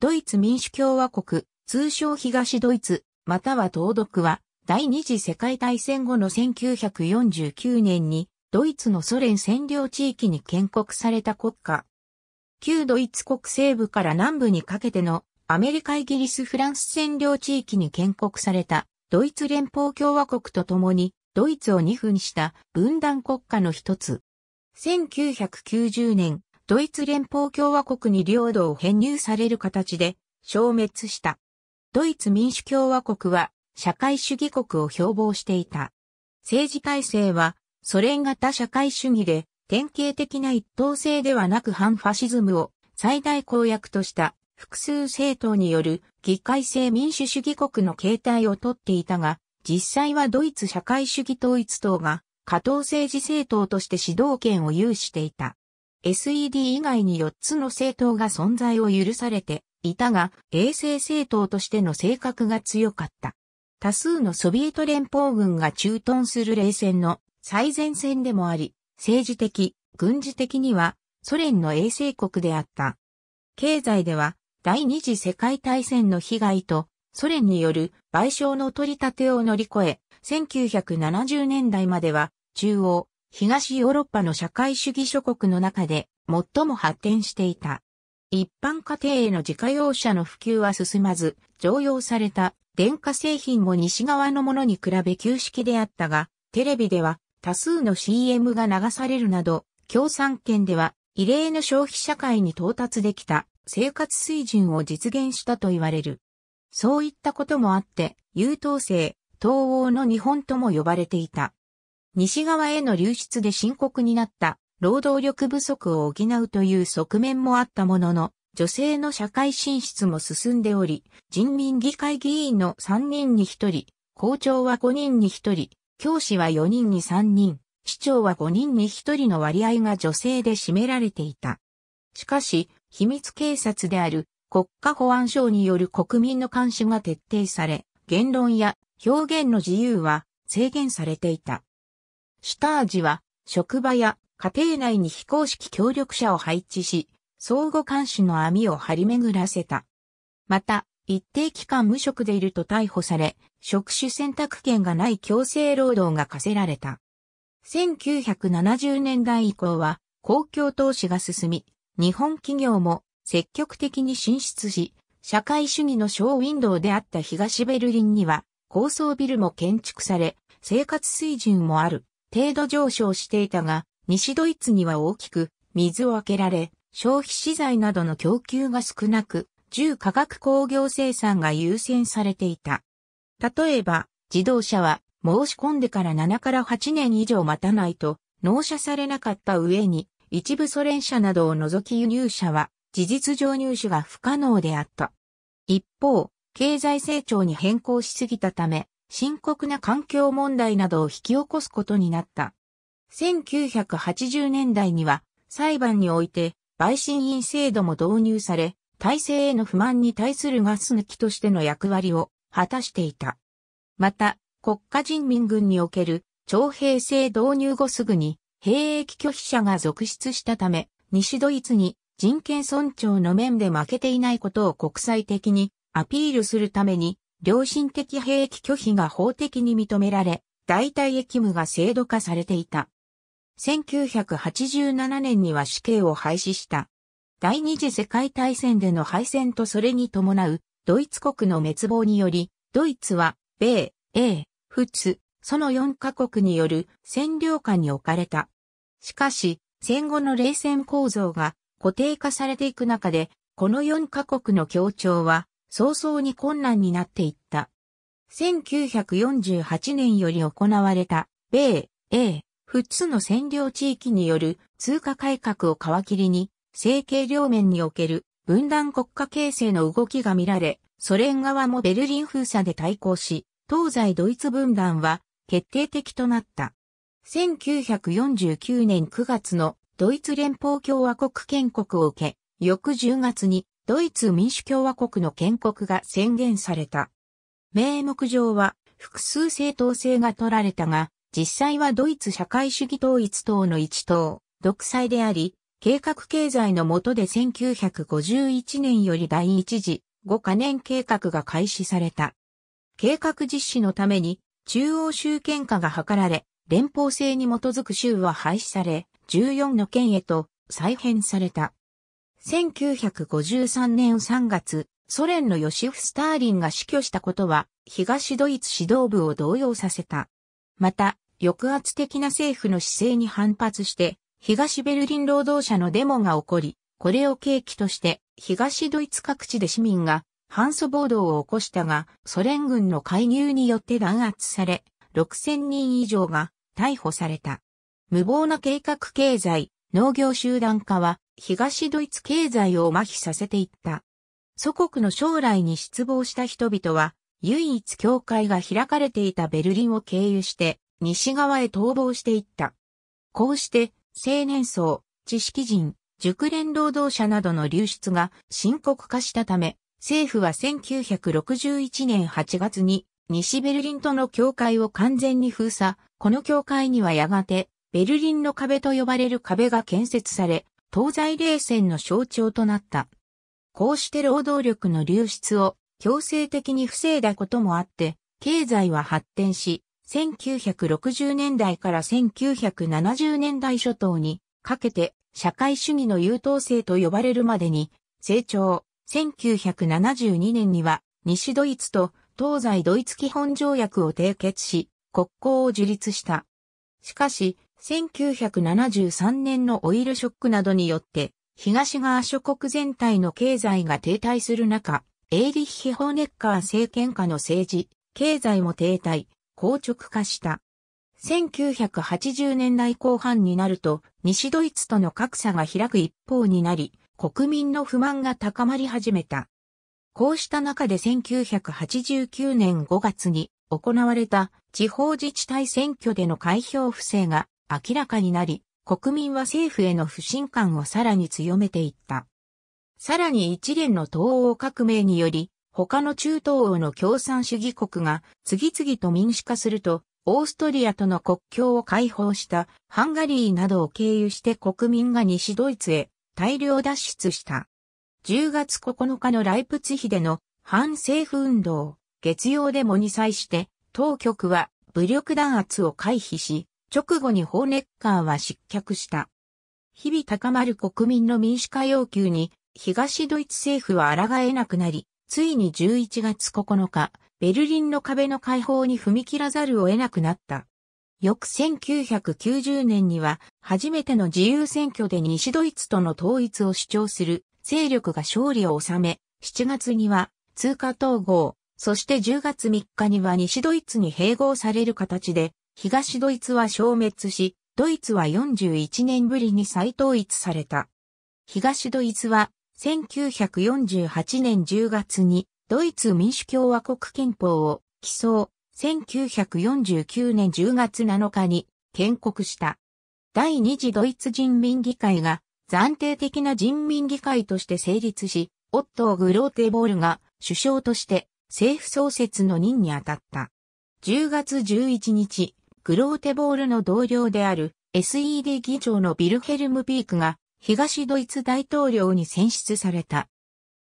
ドイツ民主共和国、通称東ドイツ、または東独は、第二次世界大戦後の1949年に、ドイツのソ連占領地域に建国された国家。旧ドイツ国西部から南部にかけてのアメリカイギリスフランス占領地域に建国されたドイツ連邦共和国と共にドイツを二分した分断国家の一つ。1990年ドイツ連邦共和国に領土を編入される形で消滅した。ドイツ民主共和国は社会主義国を標榜していた。政治体制はソ連型社会主義で典型的な一党制ではなく反ファシズムを最大公約とした複数政党による議会制民主主義国の形態をとっていたが、実際はドイツ社会主義統一党が加等政治政党として指導権を有していた。SED 以外に4つの政党が存在を許されていたが、衛星政党としての性格が強かった。多数のソビエト連邦軍が駐屯する冷戦の最前線でもあり、政治的、軍事的にはソ連の衛星国であった。経済では第二次世界大戦の被害とソ連による賠償の取り立てを乗り越え、1970年代までは中央、東ヨーロッパの社会主義諸国の中で最も発展していた。一般家庭への自家用車の普及は進まず、常用された電化製品も西側のものに比べ旧式であったが、テレビでは多数の CM が流されるなど、共産圏では異例の消費社会に到達できた生活水準を実現したと言われる。そういったこともあって、優等生、東欧の日本とも呼ばれていた。西側への流出で深刻になった労働力不足を補うという側面もあったものの、女性の社会進出も進んでおり、人民議会議員の3人に1人、校長は5人に1人、教師は4人に3人、市長は5人に1人の割合が女性で占められていた。しかし、秘密警察である国家保安省による国民の監視が徹底され、言論や表現の自由は制限されていた。下味は、職場や家庭内に非公式協力者を配置し、相互監視の網を張り巡らせた。また、一定期間無職でいると逮捕され、職種選択権がない強制労働が課せられた。1970年代以降は、公共投資が進み、日本企業も積極的に進出し、社会主義のショーウィンドウであった東ベルリンには、高層ビルも建築され、生活水準もある。程度上昇していたが、西ドイツには大きく水を開けられ、消費資材などの供給が少なく、重化学工業生産が優先されていた。例えば、自動車は申し込んでから7から8年以上待たないと納車されなかった上に、一部ソ連車などを除き輸入車は事実上入手が不可能であった。一方、経済成長に変更しすぎたため、深刻な環境問題などを引き起こすことになった。1980年代には裁判において陪審員制度も導入され、体制への不満に対するガス抜きとしての役割を果たしていた。また、国家人民軍における徴兵制導入後すぐに兵役拒否者が続出したため、西ドイツに人権尊重の面で負けていないことを国際的にアピールするために良心的兵役拒否が法的に認められ、代替役務が制度化されていた。1987年には死刑を廃止した。第二次世界大戦での敗戦とそれに伴うドイツ国の滅亡により、ドイツは米、英、仏、その4カ国による占領下に置かれた。しかし、戦後の冷戦構造が固定化されていく中で、この4カ国の協調は早々に困難になっていった。1948年より行われた、米、英、富津の占領地域による通貨改革を皮切りに、政経両面における分断国家形成の動きが見られ、ソ連側もベルリン封鎖で対抗し、東西ドイツ分断は決定的となった。1949年9月のドイツ連邦共和国建国を受け、翌10月にドイツ民主共和国の建国が宣言された。名目上は複数正当性が取られたが、実際はドイツ社会主義統一党の一党、独裁であり、計画経済の下で1951年より第一次5カ年計画が開始された。計画実施のために中央集権化が図られ、連邦制に基づく州は廃止され、14の県へと再編された。1953年3月、ソ連のヨシフ・スターリンが死去したことは、東ドイツ指導部を動揺させた。また、抑圧的な政府の姿勢に反発して、東ベルリン労働者のデモが起こり、これを契機として、東ドイツ各地で市民が反訴暴動を起こしたが、ソ連軍の介入によって弾圧され、6000人以上が逮捕された。無謀な計画経済、農業集団化は東ドイツ経済を麻痺させていった。祖国の将来に失望した人々は、唯一教会が開かれていたベルリンを経由して、西側へ逃亡していった。こうして、青年層、知識人、熟練労働者などの流出が深刻化したため、政府は1961年8月に西ベルリンとの境界を完全に封鎖、この境界にはやがてベルリンの壁と呼ばれる壁が建設され、東西冷戦の象徴となった。こうして労働力の流出を強制的に防いだこともあって、経済は発展し、1960年代から1970年代初頭にかけて社会主義の優等生と呼ばれるまでに成長。1972年には西ドイツと東西ドイツ基本条約を締結し、国交を樹立した。しかし、1973年のオイルショックなどによって、東側諸国全体の経済が停滞する中、エーリッヒ・ホーネッカー政権下の政治、経済も停滞、硬直化した。1980年代後半になると、西ドイツとの格差が開く一方になり、国民の不満が高まり始めた。こうした中で1989年5月に行われた地方自治体選挙での開票不正が明らかになり、国民は政府への不信感をさらに強めていった。さらに一連の東欧革命により、他の中東欧の共産主義国が次々と民主化すると、オーストリアとの国境を解放したハンガリーなどを経由して国民が西ドイツへ大量脱出した。10月9日のライプツヒでの反政府運動、月曜デモに際して、当局は武力弾圧を回避し、直後にホーネッカーは失脚した。日々高まる国民の民主化要求に、東ドイツ政府は抗えなくなり、ついに11月9日、ベルリンの壁の解放に踏み切らざるを得なくなった。翌1990年には、初めての自由選挙で西ドイツとの統一を主張する勢力が勝利を収め、7月には通貨統合、そして10月3日には西ドイツに併合される形で東ドイツは消滅し、ドイツは41年ぶりに再統一された。東ドイツは1948年10月にドイツ民主共和国憲法を起草、1949年10月7日に建国した。第二次ドイツ人民議会が暫定的な人民議会として成立し、オットー・グローテボールが首相として政府創設の任に当たった。10月11日、グローテボールの同僚である SED 議長のビルヘルム・ピークが東ドイツ大統領に選出された。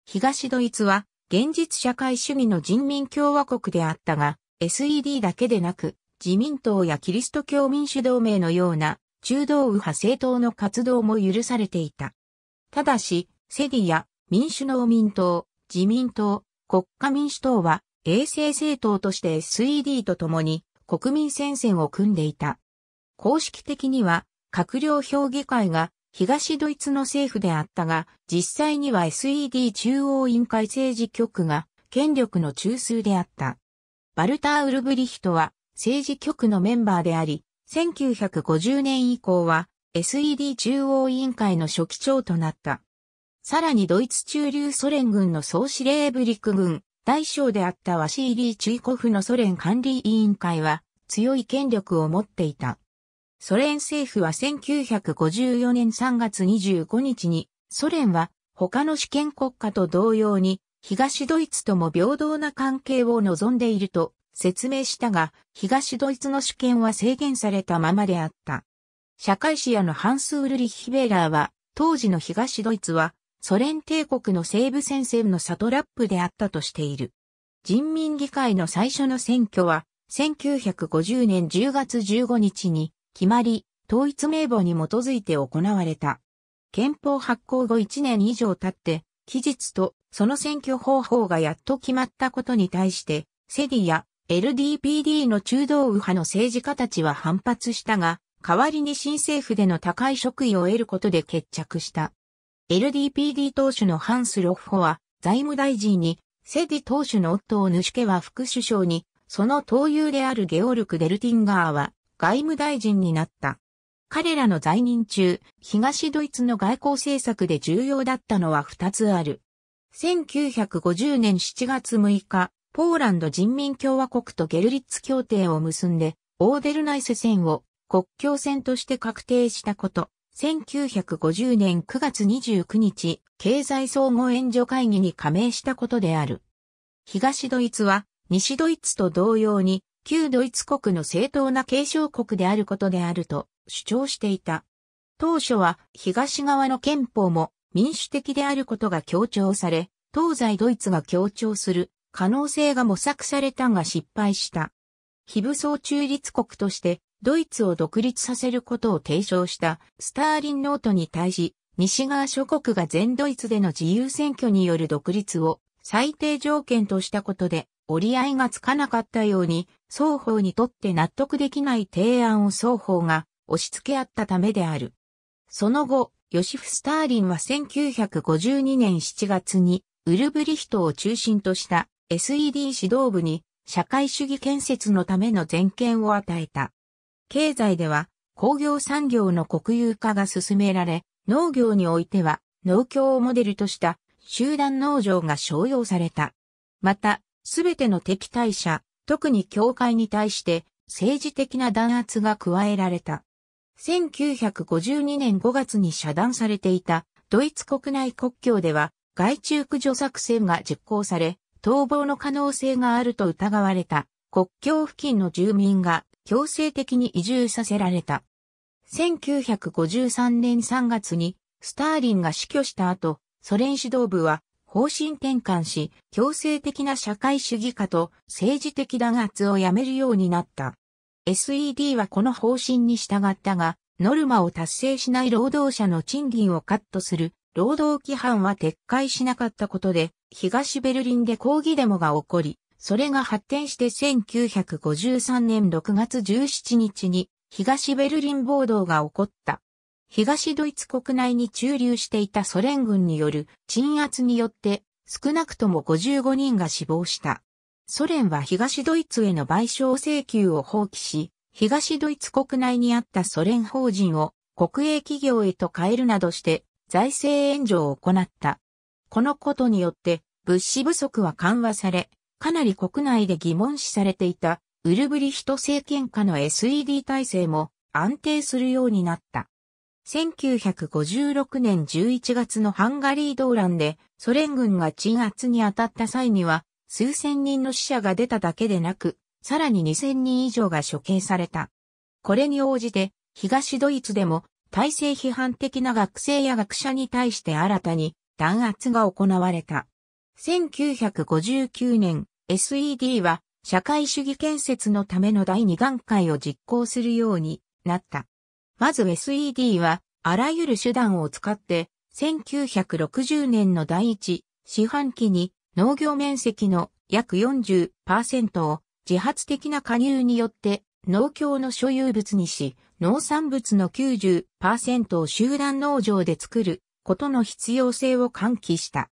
東ドイツは現実社会主義の人民共和国であったが、SED だけでなく、自民党やキリスト教民主同盟のような中道右派政党の活動も許されていた。ただし、セディや民主農民党、自民党、国家民主党は衛生政党として SED と共に国民戦線を組んでいた。公式的には、閣僚評議会が東ドイツの政府であったが、実際には SED 中央委員会政治局が権力の中枢であった。バルター・ウルブリヒトは政治局のメンバーであり、1950年以降は SED 中央委員会の書記長となった。さらにドイツ中流ソ連軍の総司令ブリック軍、大将であったワシーリー・チュイコフのソ連管理委員会は強い権力を持っていた。ソ連政府は1954年3月25日にソ連は他の主権国家と同様に東ドイツとも平等な関係を望んでいると説明したが東ドイツの主権は制限されたままであった。社会史家のハンス・ウルリヒ・ベーラーは当時の東ドイツはソ連帝国の西部戦線のサトラップであったとしている。人民議会の最初の選挙は、1950年10月15日に、決まり、統一名簿に基づいて行われた。憲法発行後1年以上経って、期日とその選挙方法がやっと決まったことに対して、セディや LDPD の中道右派の政治家たちは反発したが、代わりに新政府での高い職位を得ることで決着した。LDPD 党首のハンス・ロッホは財務大臣に、セディ党首の夫をヌシュケは副首相に、その党友であるゲオルク・デルティンガーは外務大臣になった。彼らの在任中、東ドイツの外交政策で重要だったのは2つある。1950年7月6日、ポーランド人民共和国とゲルリッツ協定を結んで、オーデルナイス戦を国境戦として確定したこと。1950年9月29日、経済総合援助会議に加盟したことである。東ドイツは、西ドイツと同様に、旧ドイツ国の正当な継承国であることであると主張していた。当初は東側の憲法も民主的であることが強調され、東西ドイツが強調する可能性が模索されたが失敗した。非武装中立国としてドイツを独立させることを提唱したスターリンノートに対し、西側諸国が全ドイツでの自由選挙による独立を最低条件としたことで折り合いがつかなかったように、双方にとって納得できない提案を双方が押し付け合ったためである。その後、ヨシフ・スターリンは1952年7月に、ウルブリヒトを中心とした SED 指導部に社会主義建設のための全権を与えた。経済では工業産業の国有化が進められ、農業においては農協をモデルとした集団農場が商用された。また、すべての敵対者、特に教会に対して政治的な弾圧が加えられた。1952年5月に遮断されていたドイツ国内国境では外中駆除作戦が実行され、逃亡の可能性があると疑われた国境付近の住民が強制的に移住させられた。1953年3月にスターリンが死去した後、ソ連指導部は方針転換し、強制的な社会主義化と政治的弾圧をやめるようになった。SED はこの方針に従ったが、ノルマを達成しない労働者の賃金をカットする労働規範は撤回しなかったことで、東ベルリンで抗議デモが起こり、それが発展して1953年6月17日に東ベルリン暴動が起こった。東ドイツ国内に駐留していたソ連軍による鎮圧によって少なくとも55人が死亡した。ソ連は東ドイツへの賠償請求を放棄し、東ドイツ国内にあったソ連法人を国営企業へと変えるなどして財政援助を行った。このことによって物資不足は緩和され、かなり国内で疑問視されていたウルブリヒト政権下の SED 体制も安定するようになった。1956年11月のハンガリー動乱でソ連軍が鎮圧に当たった際には数千人の死者が出ただけでなく、さらに2000人以上が処刑された。これに応じて東ドイツでも体制批判的な学生や学者に対して新たに弾圧が行われた。1959年 SED は社会主義建設のための第二段階を実行するようになった。まず SED はあらゆる手段を使って1960年の第一四半期に農業面積の約40%を自発的な加入によって農協の所有物にし、農産物の90%を集団農場で作ることの必要性を喚起した。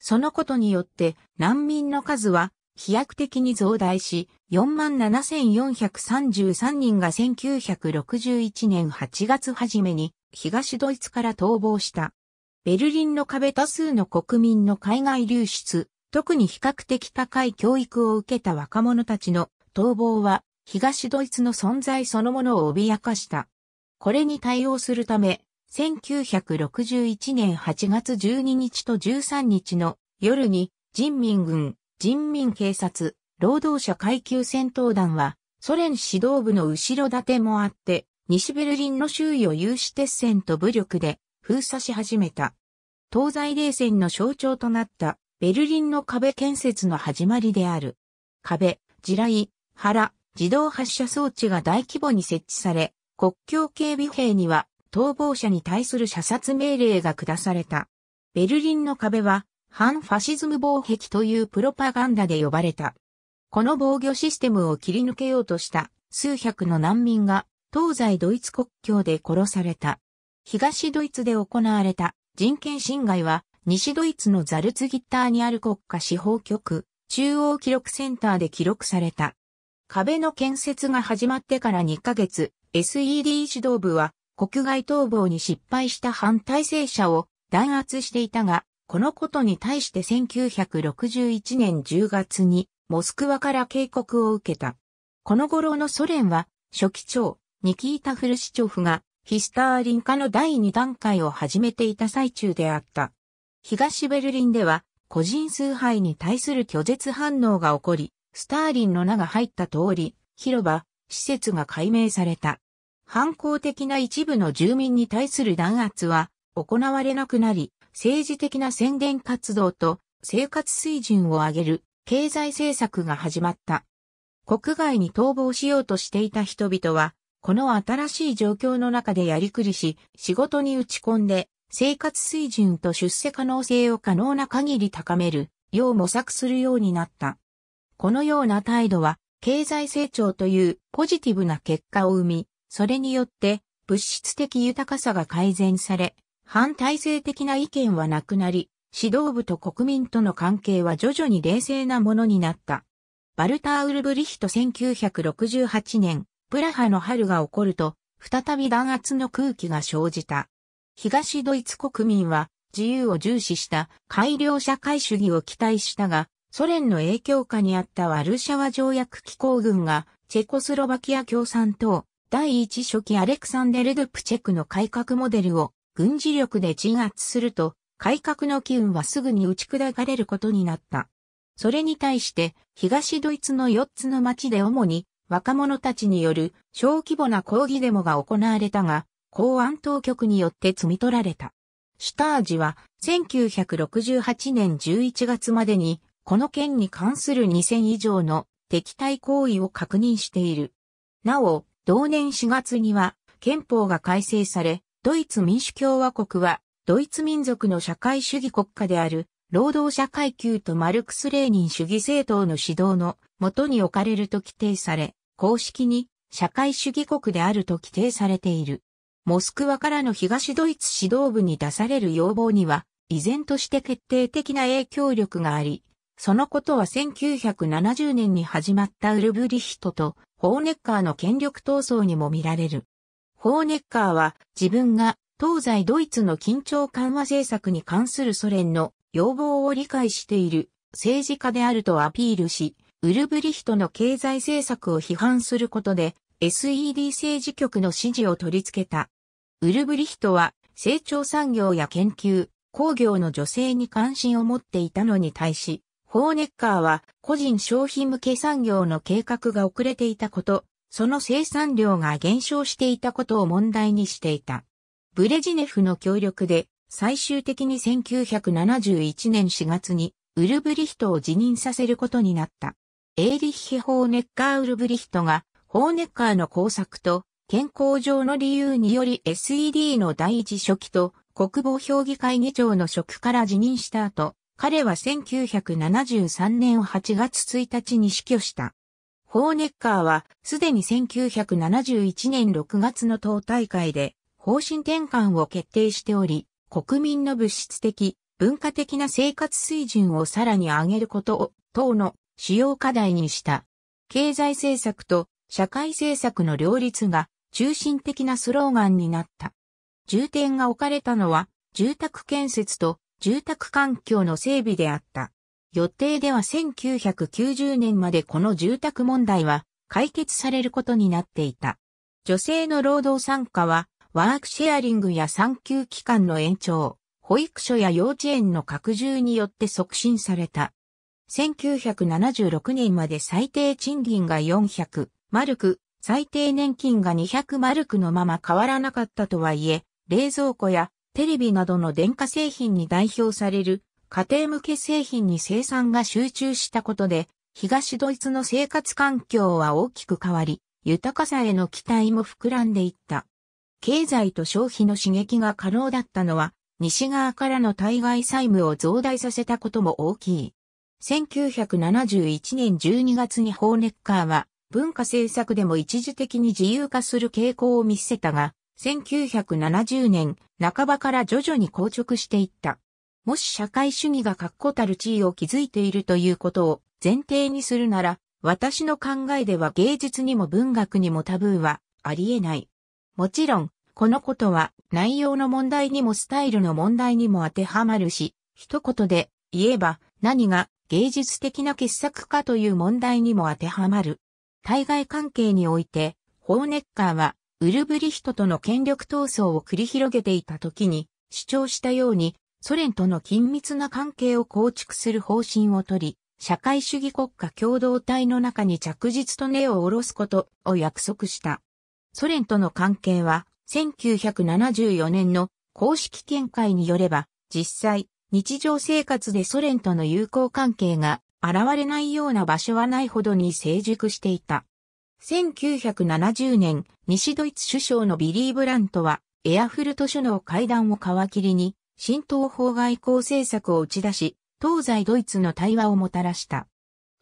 そのことによって難民の数は飛躍的に増大し、47,433人が1961年8月初めに東ドイツから逃亡した。ベルリンの壁多数の国民の海外流出、特に比較的高い教育を受けた若者たちの逃亡は東ドイツの存在そのものを脅かした。これに対応するため、1961年8月12日と13日の夜に人民軍人民警察、労働者階級戦闘団は、ソ連指導部の後ろ盾もあって、西ベルリンの周囲を有志鉄線と武力で封鎖し始めた。東西冷戦の象徴となったベルリンの壁建設の始まりである。壁、地雷、腹、自動発射装置が大規模に設置され、国境警備兵には逃亡者に対する射殺命令が下された。ベルリンの壁は反ファシズム防壁というプロパガンダで呼ばれた。この防御システムを切り抜けようとした数百の難民が東西ドイツ国境で殺された。東ドイツで行われた人権侵害は西ドイツのザルツギッターにある国家司法局中央記録センターで記録された。壁の建設が始まってから2ヶ月、SED 指導部は国外逃亡に失敗した反体制者を弾圧していたが、このことに対して1961年10月にモスクワから警告を受けた。この頃のソ連は初期長ニキータ・フルシチョフがヒスターリン化の第2段階を始めていた最中であった。東ベルリンでは個人崇拝に対する拒絶反応が起こり、スターリンの名が入った通り、広場、施設が解明された。反抗的な一部の住民に対する弾圧は行われなくなり、政治的な宣伝活動と生活水準を上げる経済政策が始まった。国外に逃亡しようとしていた人々は、この新しい状況の中でやりくりし、仕事に打ち込んで、生活水準と出世可能性を可能な限り高める、よう模索するようになった。このような態度は、経済成長というポジティブな結果を生み、それによって物質的豊かさが改善され、反体制的な意見はなくなり、指導部と国民との関係は徐々に冷静なものになった。バルター・ウルブリヒト1968年、プラハの春が起こると、再び弾圧の空気が生じた。東ドイツ国民は、自由を重視した改良社会主義を期待したが、ソ連の影響下にあったワルシャワ条約機構軍が、チェコスロバキア共産党、第一初期アレクサンデル・ドゥプチェクの改革モデルを軍事力で鎮圧すると、改革の機運はすぐに打ち砕かれることになった。それに対して、東ドイツの4つの町で主に若者たちによる小規模な抗議デモが行われたが、公安当局によって摘み取られた。シュタージは1968年11月までにこの件に関する2000以上の敵対行為を確認している。なお、同年4月には憲法が改正され、ドイツ民主共和国は、ドイツ民族の社会主義国家である、労働者階級とマルクス・レーニン主義政党の指導のもとに置かれると規定され、公式に社会主義国であると規定されている。モスクワからの東ドイツ指導部に出される要望には、依然として決定的な影響力があり、そのことは1970年に始まったウルブリヒトとホーネッカーの権力闘争にも見られる。ホーネッカーは自分が東西ドイツの緊張緩和政策に関するソ連の要望を理解している政治家であるとアピールし、ウルブリヒトの経済政策を批判することで SED 政治局の支持を取り付けた。ウルブリヒトは成長産業や研究、工業の女性に関心を持っていたのに対し、ホーネッカーは個人消費向け産業の計画が遅れていたこと、その生産量が減少していたことを問題にしていた。ブレジネフの協力で、最終的に1971年4月に、ウルブリヒトを辞任させることになった。エーリッヒ・ホーネッカー・ウルブリヒトが、ホーネッカーの工作と、健康上の理由により SED の第一書記と国防評議会議長の職から辞任した後、彼は1973年8月1日に死去した。ホーネッカーは、すでに1971年6月の党大会で、方針転換を決定しており、国民の物質的、文化的な生活水準をさらに上げることを、党の主要課題にした。経済政策と社会政策の両立が中心的なスローガンになった。重点が置かれたのは、住宅建設と住宅環境の整備であった。予定では1990年までこの住宅問題は解決されることになっていた。女性の労働参加は、ワークシェアリングや産休期間の延長、保育所や幼稚園の拡充によって促進された。1976年まで最低賃金が400マルク、最低年金が200マルクのまま変わらなかったとはいえ、冷蔵庫やテレビなどの電化製品に代表される家庭向け製品に生産が集中したことで、東ドイツの生活環境は大きく変わり、豊かさへの期待も膨らんでいった。経済と消費の刺激が可能だったのは、西側からの対外債務を増大させたことも大きい。1971年12月にホーネッカーは、文化政策でも一時的に自由化する傾向を見せたが、1970年半ばから徐々に硬直していった。もし社会主義が確固たる地位を築いているということを前提にするなら、私の考えでは芸術にも文学にもタブーはあり得ない。もちろん、このことは内容の問題にもスタイルの問題にも当てはまるし、一言で言えば何が芸術的な傑作かという問題にも当てはまる。対外関係において、ホーネッカーはウルブリヒトとの権力闘争を繰り広げていた時に主張したようにソ連との緊密な関係を構築する方針をとり、社会主義国家共同体の中に着実と根を下ろすことを約束した。ソ連との関係は1974年の公式見解によれば実際日常生活でソ連との友好関係が現れないような場所はないほどに成熟していた。1970年西ドイツ首相のビリー・ブラントはエアフルト首脳会談を皮切りに新東方外交政策を打ち出し、東西ドイツの対話をもたらした。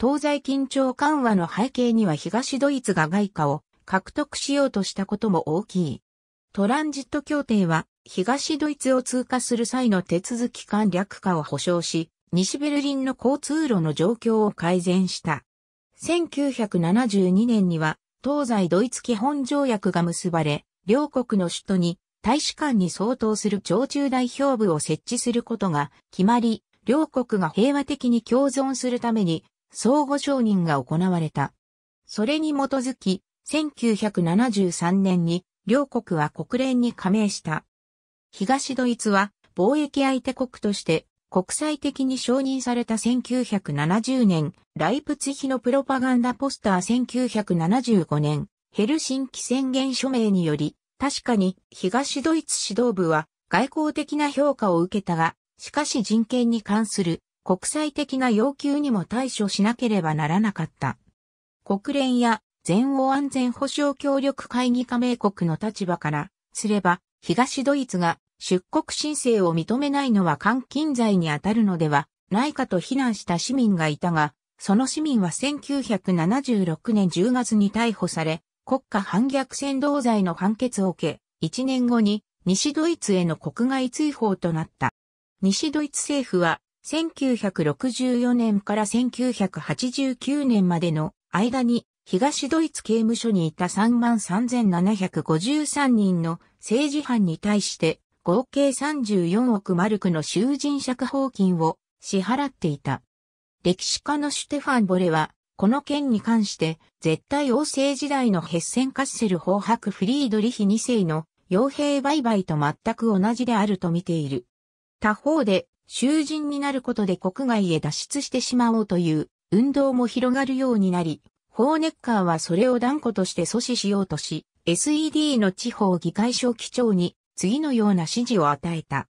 東西緊張緩和の背景には東ドイツが外貨を獲得しようとしたことも大きい。トランジット協定は東ドイツを通過する際の手続き簡略化を保障し、西ベルリンの交通路の状況を改善した。1972年には東西ドイツ基本条約が結ばれ、両国の首都に大使館に相当する常駐代表部を設置することが決まり、両国が平和的に共存するために相互承認が行われた。それに基づき、1973年に両国は国連に加盟した。東ドイツは貿易相手国として国際的に承認された1970年、ライプツヒのプロパガンダポスター1975年、ヘルシンキ宣言署名により、確かに東ドイツ指導部は外交的な評価を受けたが、しかし人権に関する国際的な要求にも対処しなければならなかった。国連や全欧安全保障協力会議加盟国の立場からすれば、東ドイツが出国申請を認めないのは監禁罪に当たるのではないかと非難した市民がいたが、その市民は1976年10月に逮捕され、国家反逆扇動罪の判決を受け、1年後に西ドイツへの国外追放となった。西ドイツ政府は1964年から1989年までの間に東ドイツ刑務所にいた33,753人の政治犯に対して合計34億マルクの囚人釈放金を支払っていた。歴史家のシュテファン・ボレはこの件に関して、絶対王政時代のヘッセンカッセル法白フリードリヒ2世の傭兵売買と全く同じであると見ている。他方で、囚人になることで国外へ脱出してしまおうという運動も広がるようになり、ホーネッカーはそれを断固として阻止しようとし、SED の地方議会省記長に次のような指示を与えた。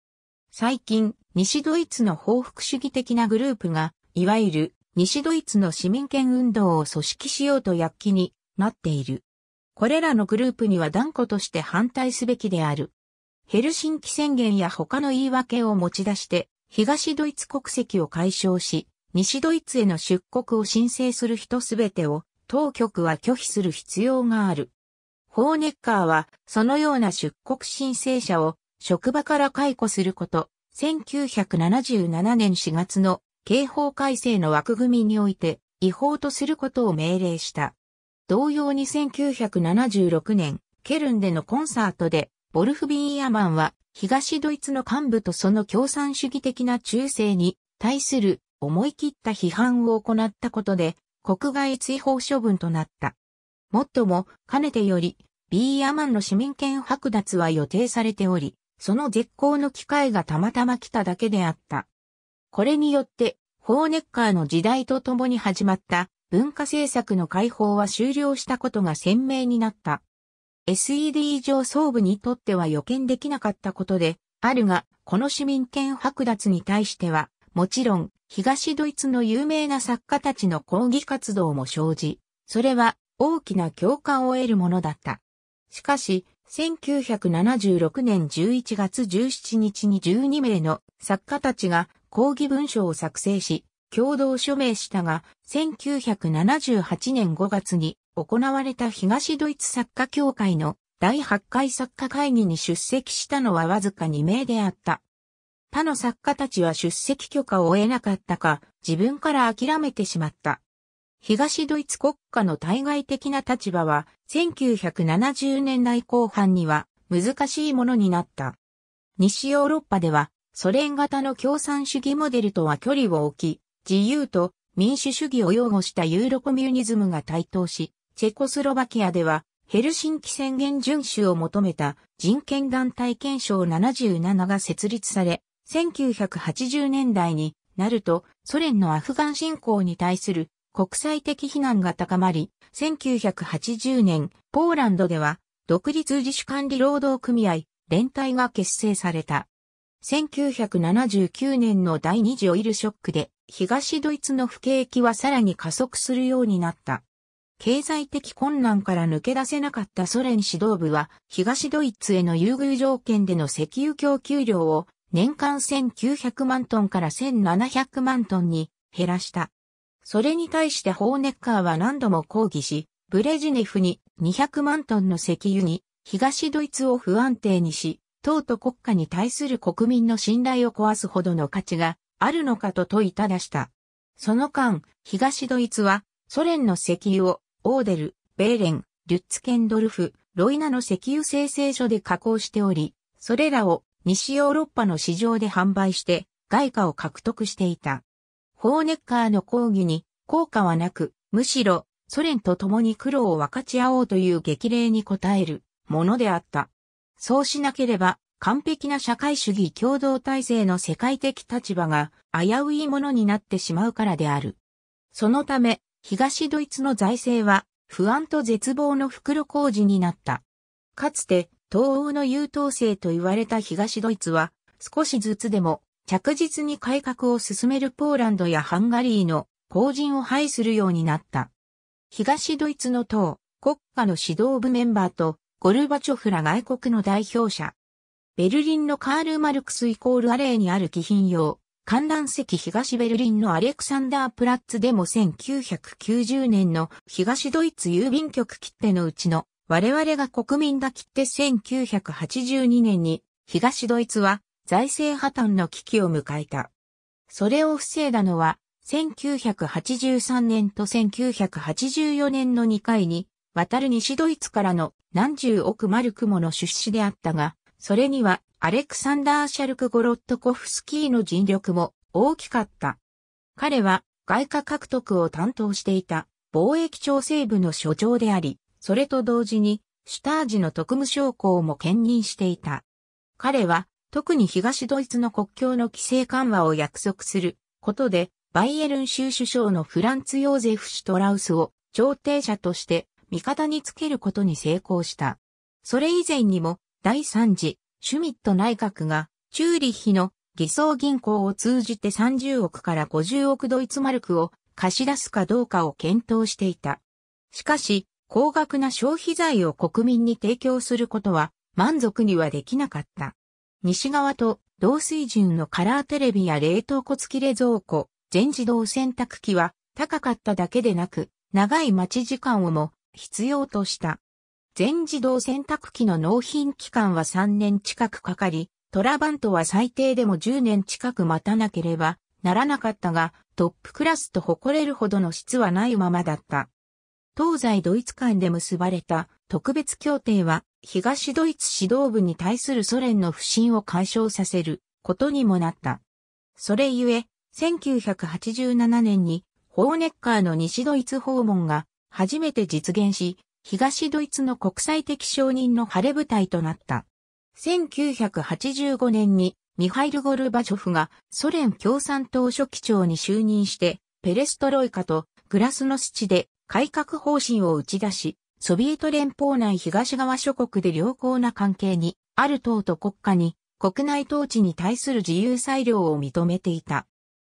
最近、西ドイツの報復主義的なグループが、いわゆる西ドイツの市民権運動を組織しようと躍起になっている。これらのグループには断固として反対すべきである。ヘルシンキ宣言や他の言い訳を持ち出して、東ドイツ国籍を解消し、西ドイツへの出国を申請する人すべてを当局は拒否する必要がある。ホーネッカーはそのような出国申請者を職場から解雇すること、1977年4月の刑法改正の枠組みにおいて違法とすることを命令した。同様に1976年、ケルンでのコンサートで、ボルフビン・イアマンは、東ドイツの幹部とその共産主義的な中世に対する思い切った批判を行ったことで、国外追放処分となった。もっとも、かねてより、ビーアマンの市民権剥奪は予定されており、その絶好の機会がたまたま来ただけであった。これによって、ホーネッカーの時代とともに始まった文化政策の解放は終了したことが鮮明になった。SED 上層部にとっては予見できなかったことで、あるが、この市民権剥奪に対しては、もちろん、東ドイツの有名な作家たちの抗議活動も生じ、それは大きな共感を得るものだった。しかし、1976年11月17日に12名の作家たちが抗議文書を作成し、共同署名したが、1978年5月に行われた東ドイツ作家協会の第8回作家会議に出席したのはわずか2名であった。他の作家たちは出席許可を得なかったか、自分から諦めてしまった。東ドイツ国家の対外的な立場は、1970年代後半には難しいものになった。西ヨーロッパではソ連型の共産主義モデルとは距離を置き、自由と民主主義を擁護したユーロコミュニズムが台頭し、チェコスロバキアではヘルシンキ宣言遵守を求めた人権団体憲章77が設立され、1980年代になるとソ連のアフガン侵攻に対する国際的非難が高まり、1980年、ポーランドでは独立自主管理労働組合、連帯が結成された。1979年の第二次オイルショックで東ドイツの不景気はさらに加速するようになった。経済的困難から抜け出せなかったソ連指導部は東ドイツへの優遇条件での石油供給量を年間1900万トンから1700万トンに減らした。それに対してホーネッカーは何度も抗議し、ブレジネフに200万トンの石油に東ドイツを不安定にし、党と国家に対する国民の信頼を壊すほどの価値があるのかと問いただした。その間、東ドイツは、ソ連の石油を、オーデル、ベーレン、リュッツケンドルフ、ロイナの石油生成所で加工しており、それらを西ヨーロッパの市場で販売して、外貨を獲得していた。ホーネッカーの抗議に効果はなく、むしろソ連と共に苦労を分かち合おうという激励に応えるものであった。そうしなければ、完璧な社会主義共同体制の世界的立場が危ういものになってしまうからである。そのため、東ドイツの財政は不安と絶望の袋小路になった。かつて、東欧の優等生と言われた東ドイツは、少しずつでも着実に改革を進めるポーランドやハンガリーの後人を排するようになった。東ドイツの党、国家の指導部メンバーとゴルバチョフら外国の代表者。ベルリンのカール・マルクスイコールアレーにある貴賓用、観覧席東ベルリンのアレクサンダープラッツでも1990年の東ドイツ郵便局切手のうちの我々が国民が切手1982年に東ドイツは財政破綻の危機を迎えた。それを防いだのは1983年と1984年の2回に渡る西ドイツからの何十億マルクもの出資であったが、それにはアレクサンダー・シャルク・ゴロットコフスキーの尽力も大きかった。彼は外貨獲得を担当していた貿易調整部の所長であり、それと同時にシュタージの特務将校も兼任していた。彼は特に東ドイツの国境の規制緩和を約束することで、バイエルン州首相のフランツ・ヨーゼフ・シュトラウスを調停者として味方につけることに成功した。それ以前にも第3次シュミット内閣がチューリッヒの偽装銀行を通じて30億から50億ドイツマルクを貸し出すかどうかを検討していた。しかし、高額な消費財を国民に提供することは満足にはできなかった。西側と同水準のカラーテレビや冷凍庫付き冷蔵庫、全自動洗濯機は高かっただけでなく、長い待ち時間をも必要とした。全自動洗濯機の納品期間は3年近くかかり、トラバントは最低でも10年近く待たなければならなかったが、トップクラスと誇れるほどの質はないままだった。東西ドイツ間で結ばれた特別協定は、東ドイツ指導部に対するソ連の不信を解消させることにもなった。それゆえ、1987年に、ホーネッカーの西ドイツ訪問が初めて実現し、東ドイツの国際的承認の晴れ舞台となった。1985年にミハイル・ゴルバチョフがソ連共産党書記長に就任して、ペレストロイカとグラスノスチで改革方針を打ち出し、ソビエト連邦内東側諸国で良好な関係に、ある党と国家に、国内統治に対する自由裁量を認めていた。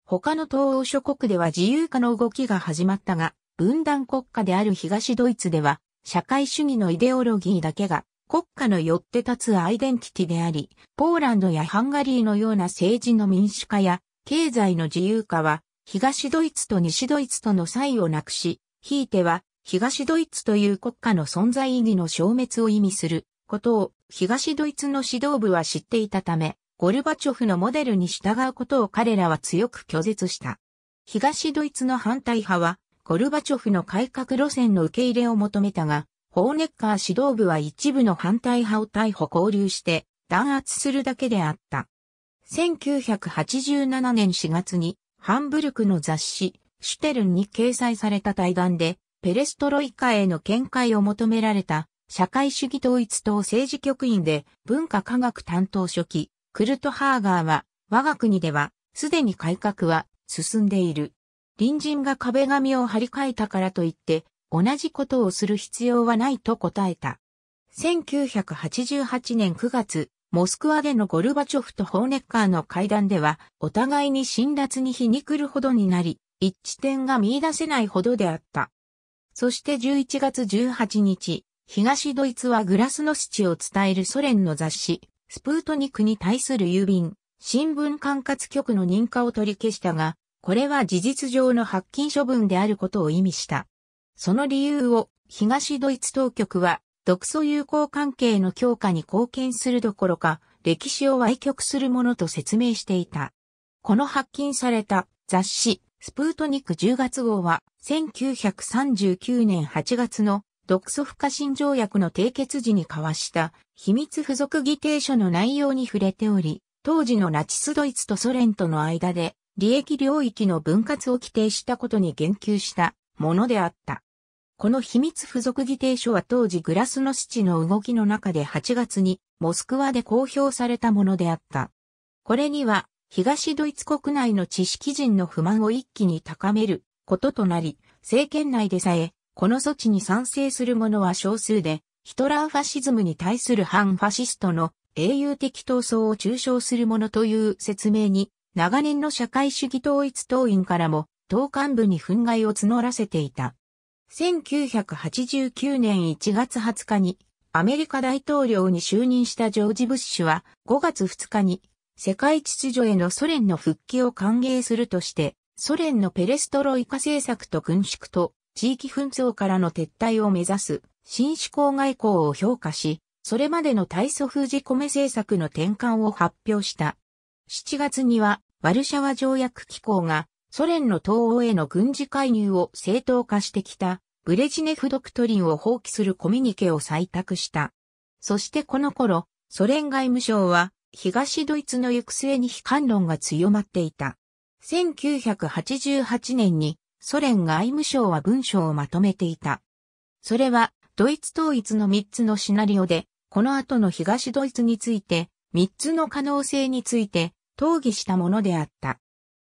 他の東欧諸国では自由化の動きが始まったが、分断国家である東ドイツでは、社会主義のイデオロギーだけが国家のよって立つアイデンティティであり、ポーランドやハンガリーのような政治の民主化や経済の自由化は、東ドイツと西ドイツとの差異をなくし、ひいては、東ドイツという国家の存在意義の消滅を意味することを東ドイツの指導部は知っていたため、ゴルバチョフのモデルに従うことを彼らは強く拒絶した。東ドイツの反対派はゴルバチョフの改革路線の受け入れを求めたが、ホーネッカー指導部は一部の反対派を逮捕交流して弾圧するだけであった。1987年4月にハンブルクの雑誌シュテルンに掲載された対談でペレストロイカへの見解を求められた社会主義統一党政治局員で文化科学担当書記クルトハーガーは我が国ではすでに改革は進んでいる。隣人が壁紙を張り替えたからといって、同じことをする必要はないと答えた。1988年9月、モスクワでのゴルバチョフとホーネッカーの会談では、お互いに辛辣に皮肉るほどになり、一致点が見出せないほどであった。そして11月18日、東ドイツはグラスノスチを伝えるソ連の雑誌、スプートニクに対する郵便、新聞管轄局の認可を取り消したが、これは事実上の発禁処分であることを意味した。その理由を東ドイツ当局は独ソ友好関係の強化に貢献するどころか歴史を歪曲するものと説明していた。この発禁された雑誌スプートニク10月号は1939年8月の独ソ不可侵条約の締結時に交わした秘密付属議定書の内容に触れており、当時のナチスドイツとソ連との間で利益領域の分割を規定したことに言及したものであった。この秘密付属議定書は当時グラスノスチの動きの中で8月にモスクワで公表されたものであった。これには東ドイツ国内の知識人の不満を一気に高めることとなり、政権内でさえこの措置に賛成する者は少数で、ヒトラーファシズムに対する反ファシストの英雄的闘争を中傷するものという説明に長年の社会主義統一党員からも党幹部に憤慨を募らせていた。1989年1月20日にアメリカ大統領に就任したジョージ・ブッシュは5月2日に世界秩序へのソ連の復帰を歓迎するとしてソ連のペレストロイカ政策と軍縮と地域紛争からの撤退を目指す新思考外交を評価し、それまでの大封じ込米政策の転換を発表した。7月には、ワルシャワ条約機構が、ソ連の東欧への軍事介入を正当化してきた、ブレジネフ・ドクトリンを放棄するコミュニケを採択した。そしてこの頃、ソ連外務省は、東ドイツの行く末に悲観論が強まっていた。1988年に、ソ連外務省は文章をまとめていた。それは、ドイツ統一の3つのシナリオで、この後の東ドイツについて、三つの可能性について討議したものであった。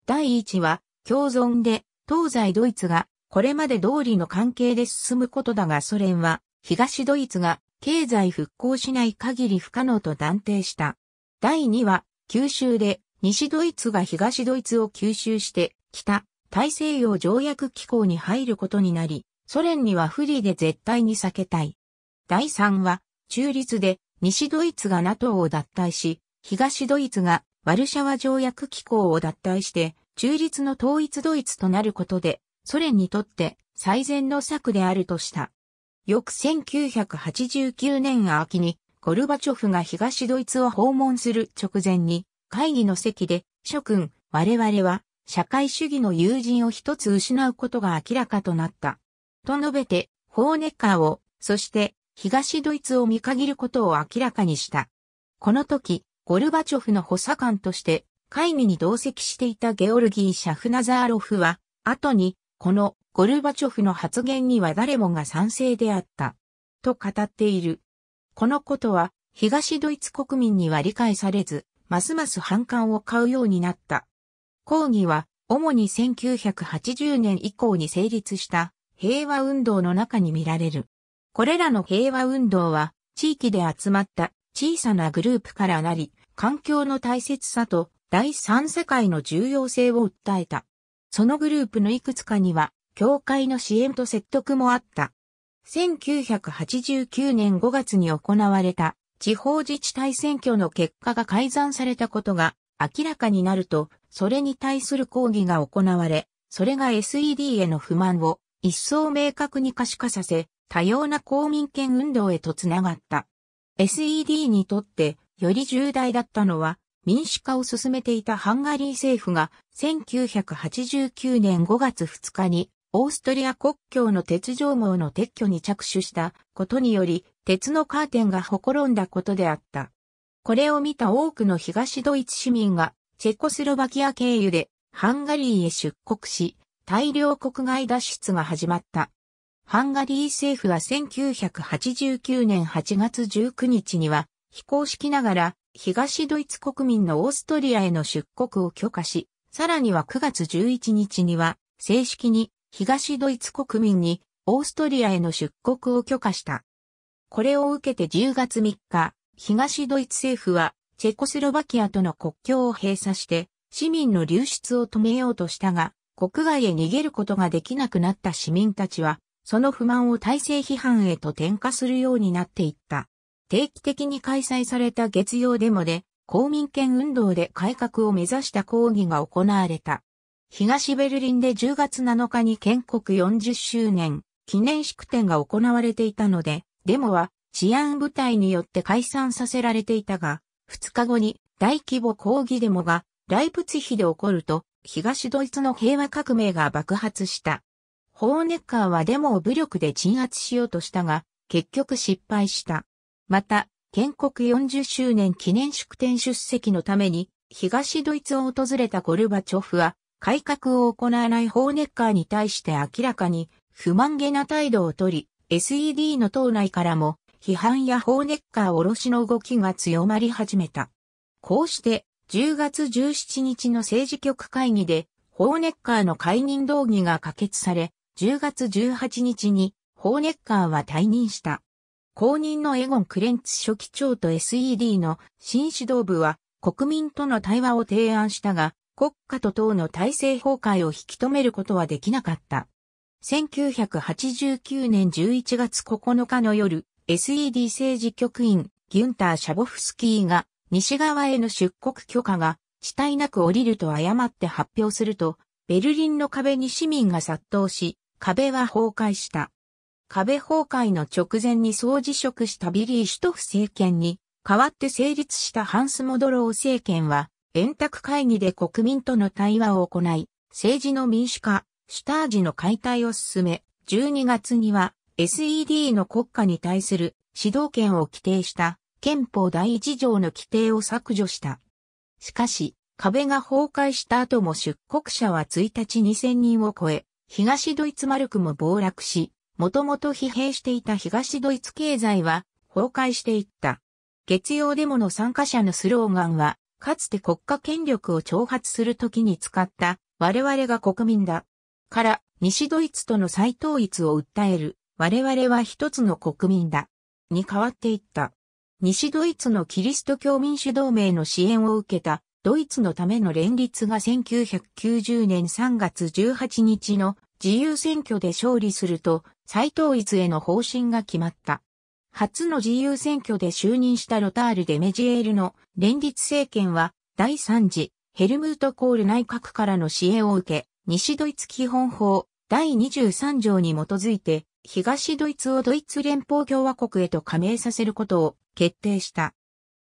第一は、共存で、東西ドイツが、これまで通りの関係で進むことだがソ連は、東ドイツが、経済復興しない限り不可能と断定した。第二は、九州で、西ドイツが東ドイツを吸収して、北、大西洋条約機構に入ることになり、ソ連には不利で絶対に避けたい。第3は、中立で西ドイツが NATO を脱退し、東ドイツがワルシャワ条約機構を脱退して、中立の統一ドイツとなることで、ソ連にとって最善の策であるとした。翌1989年秋に、ゴルバチョフが東ドイツを訪問する直前に、会議の席で、諸君、我々は、社会主義の友人を一つ失うことが明らかとなった。と述べて、ホーネッカーを、そして、東ドイツを見限ることを明らかにした。この時、ゴルバチョフの補佐官として会議に同席していたゲオルギー・シャフナザーロフは、後に、このゴルバチョフの発言には誰もが賛成であった。と語っている。このことは、東ドイツ国民には理解されず、ますます反感を買うようになった。抗議は、主に1980年以降に成立した平和運動の中に見られる。これらの平和運動は、地域で集まった小さなグループからなり、環境の大切さと第三世界の重要性を訴えた。そのグループのいくつかには、教会の支援と説得もあった。1989年5月に行われた地方自治体選挙の結果が改ざんされたことが明らかになると、それに対する抗議が行われ、それが SED への不満を一層明確に可視化させ、多様な公民権運動へとつながった。SED にとってより重大だったのは民主化を進めていたハンガリー政府が1989年5月2日にオーストリア国境の鉄条網の撤去に着手したことにより鉄のカーテンがほころんだことであった。これを見た多くの東ドイツ市民がチェコスロバキア経由でハンガリーへ出国し大量国外脱出が始まった。ハンガリー政府は1989年8月19日には、非公式ながら、東ドイツ国民のオーストリアへの出国を許可し、さらには9月11日には、正式に東ドイツ国民にオーストリアへの出国を許可した。これを受けて10月3日、東ドイツ政府は、チェコスロバキアとの国境を閉鎖して、市民の流出を止めようとしたが、国外へ逃げることができなくなった市民たちは、その不満を体制批判へと転化するようになっていった。定期的に開催された月曜デモで、公民権運動で改革を目指した抗議が行われた。東ベルリンで10月7日に建国40周年記念式典が行われていたので、デモは治安部隊によって解散させられていたが、2日後に大規模抗議デモがライプツヒで起こると、東ドイツの平和革命が爆発した。ホーネッカーはデモを武力で鎮圧しようとしたが、結局失敗した。また、建国40周年記念祝典出席のために、東ドイツを訪れたゴルバチョフは、改革を行わないホーネッカーに対して明らかに不満げな態度をとり、SED の党内からも批判やホーネッカー卸しの動きが強まり始めた。こうして、10月17日の政治局会議で、ホーネッカーの解任動議が可決され、10月18日にホーネッカーは退任した。後任のエゴン・クレンツ書記長と SED の新指導部は国民との対話を提案したが、国家と党の体制崩壊を引き止めることはできなかった。1989年11月9日の夜、SED 政治局員、ギュンター・シャボフスキーが、西側への出国許可が、地帯なく降りると誤って発表すると、ベルリンの壁に市民が殺到し、壁は崩壊した。壁崩壊の直前に総辞職したビリー・シュトフ政権に、代わって成立したハンス・モドロー政権は、円卓会議で国民との対話を行い、政治の民主化、シュタージの解体を進め、12月には SED の国家に対する指導権を規定した憲法第一条の規定を削除した。しかし、壁が崩壊した後も出国者は1日2000人を超え、東ドイツマルクも暴落し、もともと疲弊していた東ドイツ経済は崩壊していった。月曜デモの参加者のスローガンは、かつて国家権力を挑発するときに使った我々が国民だ。から、西ドイツとの再統一を訴える、我々は一つの国民だ。に変わっていった。西ドイツのキリスト教民主同盟の支援を受けたドイツのための連立が1990年3月18日の自由選挙で勝利すると、再統一への方針が決まった。初の自由選挙で就任したロタール・デ・メジエールの連立政権は、第3次ヘルムート・コール内閣からの支援を受け、西ドイツ基本法第23条に基づいて、東ドイツをドイツ連邦共和国へと加盟させることを決定した。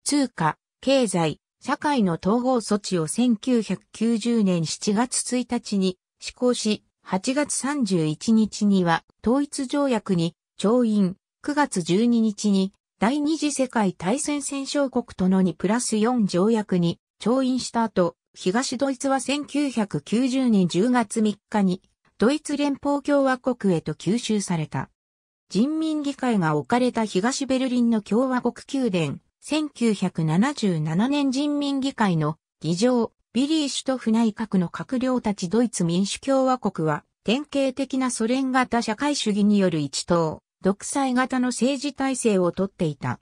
通貨、経済、社会の統合措置を1990年7月1日に施行し、8月31日には統一条約に調印、9月12日に第二次世界大戦戦勝国との2プラス4条約に調印した後、東ドイツは1990年10月3日にドイツ連邦共和国へと吸収された。人民議会が置かれた東ベルリンの共和国宮殿、1977年人民議会の議場、ビリー・シュトフ内閣の閣僚たちドイツ民主共和国は、典型的なソ連型社会主義による一党、独裁型の政治体制をとっていた。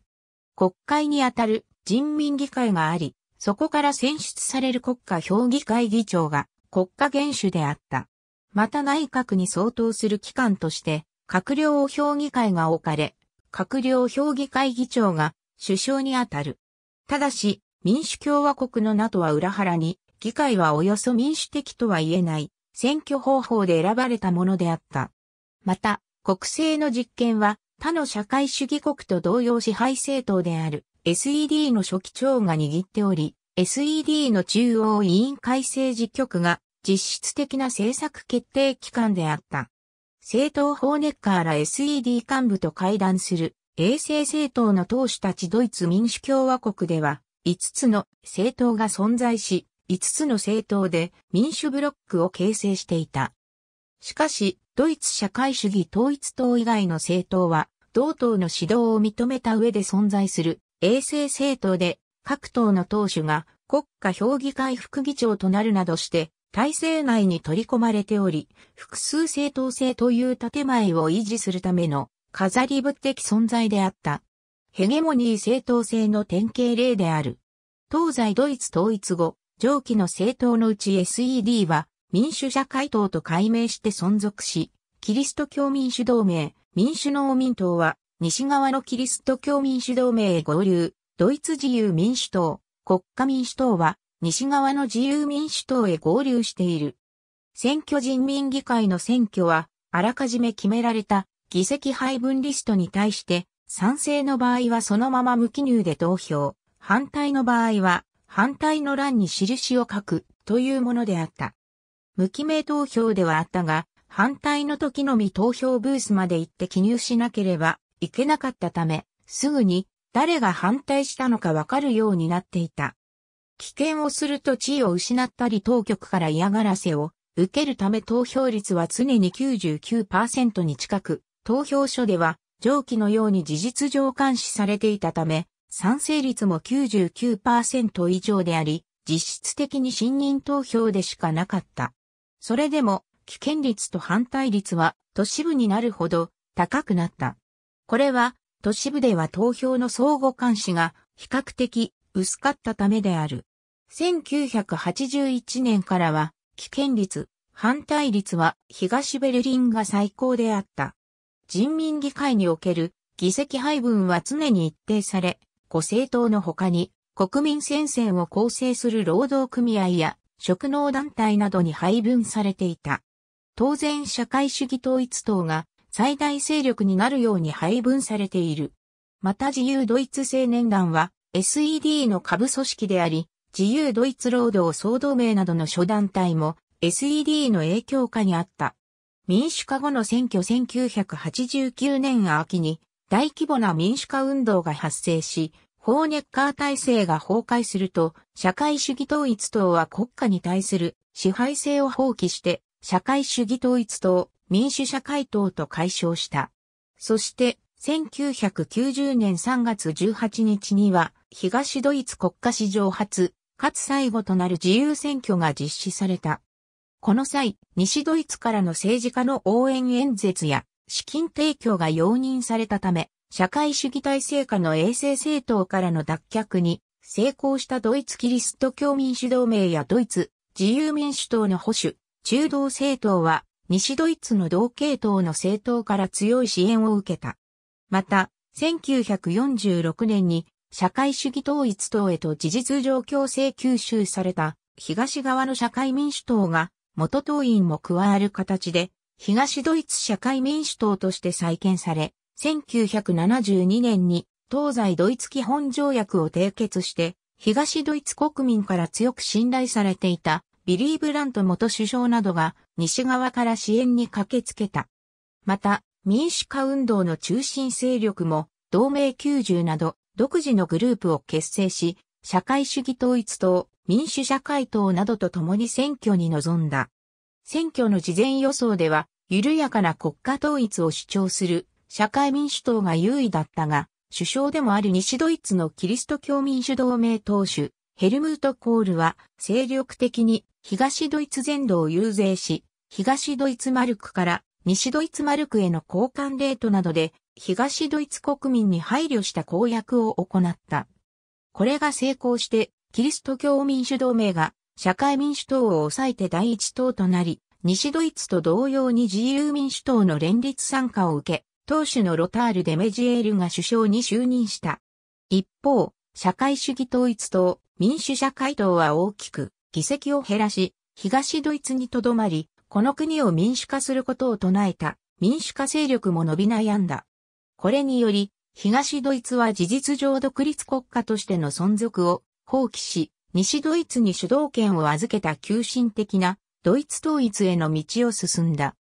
国会にあたる人民議会があり、そこから選出される国家評議会議長が国家元首であった。また内閣に相当する機関として、閣僚評議会が置かれ、閣僚評議会議長が首相にあたる。ただし、民主共和国の名とは裏腹に、議会はおよそ民主的とは言えない、選挙方法で選ばれたものであった。また、国政の実権は、他の社会主義国と同様支配政党である SED の初期長が握っており、SED の中央委員会政治局が実質的な政策決定機関であった。政党法ネッカーら SED 幹部と会談する衛星政党の党首たちドイツ民主共和国では、5つの政党が存在し、5つの政党で民主ブロックを形成していた。しかし、ドイツ社会主義統一党以外の政党は、同党の指導を認めた上で存在する衛星政党で、各党の党首が国家評議会副議長となるなどして、体制内に取り込まれており、複数政党制という建前を維持するための飾り物的存在であった。ヘゲモニー正当性の典型例である。東西ドイツ統一後、上記の政党のうち SED は民主社会党と改名して存続し、キリスト教民主同盟、民主農民党は西側のキリスト教民主同盟へ合流、ドイツ自由民主党、国家民主党は西側の自由民主党へ合流している。選挙人民議会の選挙は、あらかじめ決められた議席配分リストに対して賛成の場合はそのまま無記入で投票、反対の場合は反対の欄に印を書くというものであった。無記名投票ではあったが、反対の時のみ投票ブースまで行って記入しなければいけなかったため、すぐに誰が反対したのかわかるようになっていた。危険をすると地位を失ったり当局から嫌がらせを受けるため投票率は常に99%に近く投票所では上記のように事実上監視されていたため、賛成率も99%以上であり、実質的に信任投票でしかなかった。それでも、危険率と反対率は都市部になるほど高くなった。これは都市部では投票の相互監視が比較的薄かったためである。1981年からは危険率、反対率は東ベルリンが最高であった。人民議会における議席配分は常に一定され、ご政党の他に国民戦線を構成する労働組合や職能団体などに配分されていた。当然社会主義統一党が最大勢力になるように配分されている。また自由ドイツ青年団は SED の下部組織であり、自由ドイツ労働総同盟などの諸団体も SED の影響下にあった。民主化後の選挙1989年秋に大規模な民主化運動が発生し、ホーネッカー体制が崩壊すると、社会主義統一党は国家に対する支配性を放棄して、社会主義統一党、民主社会党と解消した。そして、1990年3月18日には、東ドイツ国家史上初、かつ最後となる自由選挙が実施された。この際、西ドイツからの政治家の応援演説や資金提供が容認されたため、社会主義体制下の衛生政党からの脱却に成功したドイツキリスト教民主同盟やドイツ自由民主党の保守、中道政党は西ドイツの同系統の政党から強い支援を受けた。また、1946年に社会主義統一党へと事実上強制吸収された東側の社会民主党が元党員も加わる形で、東ドイツ社会民主党として再建され、1972年に東西ドイツ基本条約を締結して、東ドイツ国民から強く信頼されていたビリー・ブラント元首相などが西側から支援に駆けつけた。また、民主化運動の中心勢力も同盟90など独自のグループを結成し、社会主義統一党、民主社会党などと共に選挙に臨んだ。選挙の事前予想では、緩やかな国家統一を主張する社会民主党が優位だったが、首相でもある西ドイツのキリスト教民主同盟党首、ヘルムート・コールは、精力的に東ドイツ全土を遊説し、東ドイツマルクから西ドイツマルクへの交換レートなどで、東ドイツ国民に配慮した公約を行った。これが成功して、キリスト教民主同盟が社会民主党を抑えて第一党となり、西ドイツと同様に自由民主党の連立参加を受け、党首のロタール・デメジエールが首相に就任した。一方、社会主義統一党、民主社会党は大きく議席を減らし、東ドイツにとどまり、この国を民主化することを唱えた民主化勢力も伸び悩んだ。これにより、東ドイツは事実上独立国家としての存続を放棄し、西ドイツに主導権を預けた急進的なドイツ統一への道を進んだ。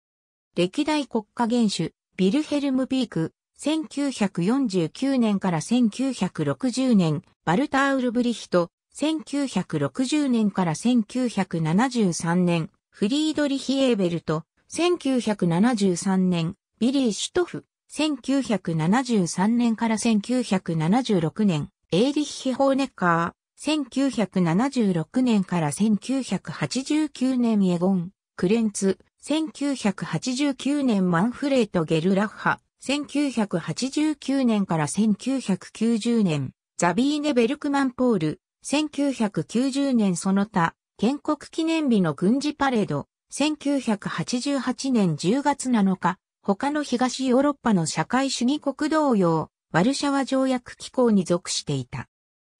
歴代国家元首、ビルヘルム・ビーク、1949年から1960年、バルター・ウルブリヒト、1960年から1973年、フリードリヒ・エーベルト、1973年、ビリー・シュトフ、1973年から1976年、エーリッヒ・ホーネッカー、1976年から1989年エゴン、クレンツ、1989年マンフレート・ゲルラッハ、1989年から1990年、ザビーネ・ベルクマン・ポール、1990年その他、建国記念日の軍事パレード、1988年10月7日、他の東ヨーロッパの社会主義国同様、ワルシャワ条約機構に属していた。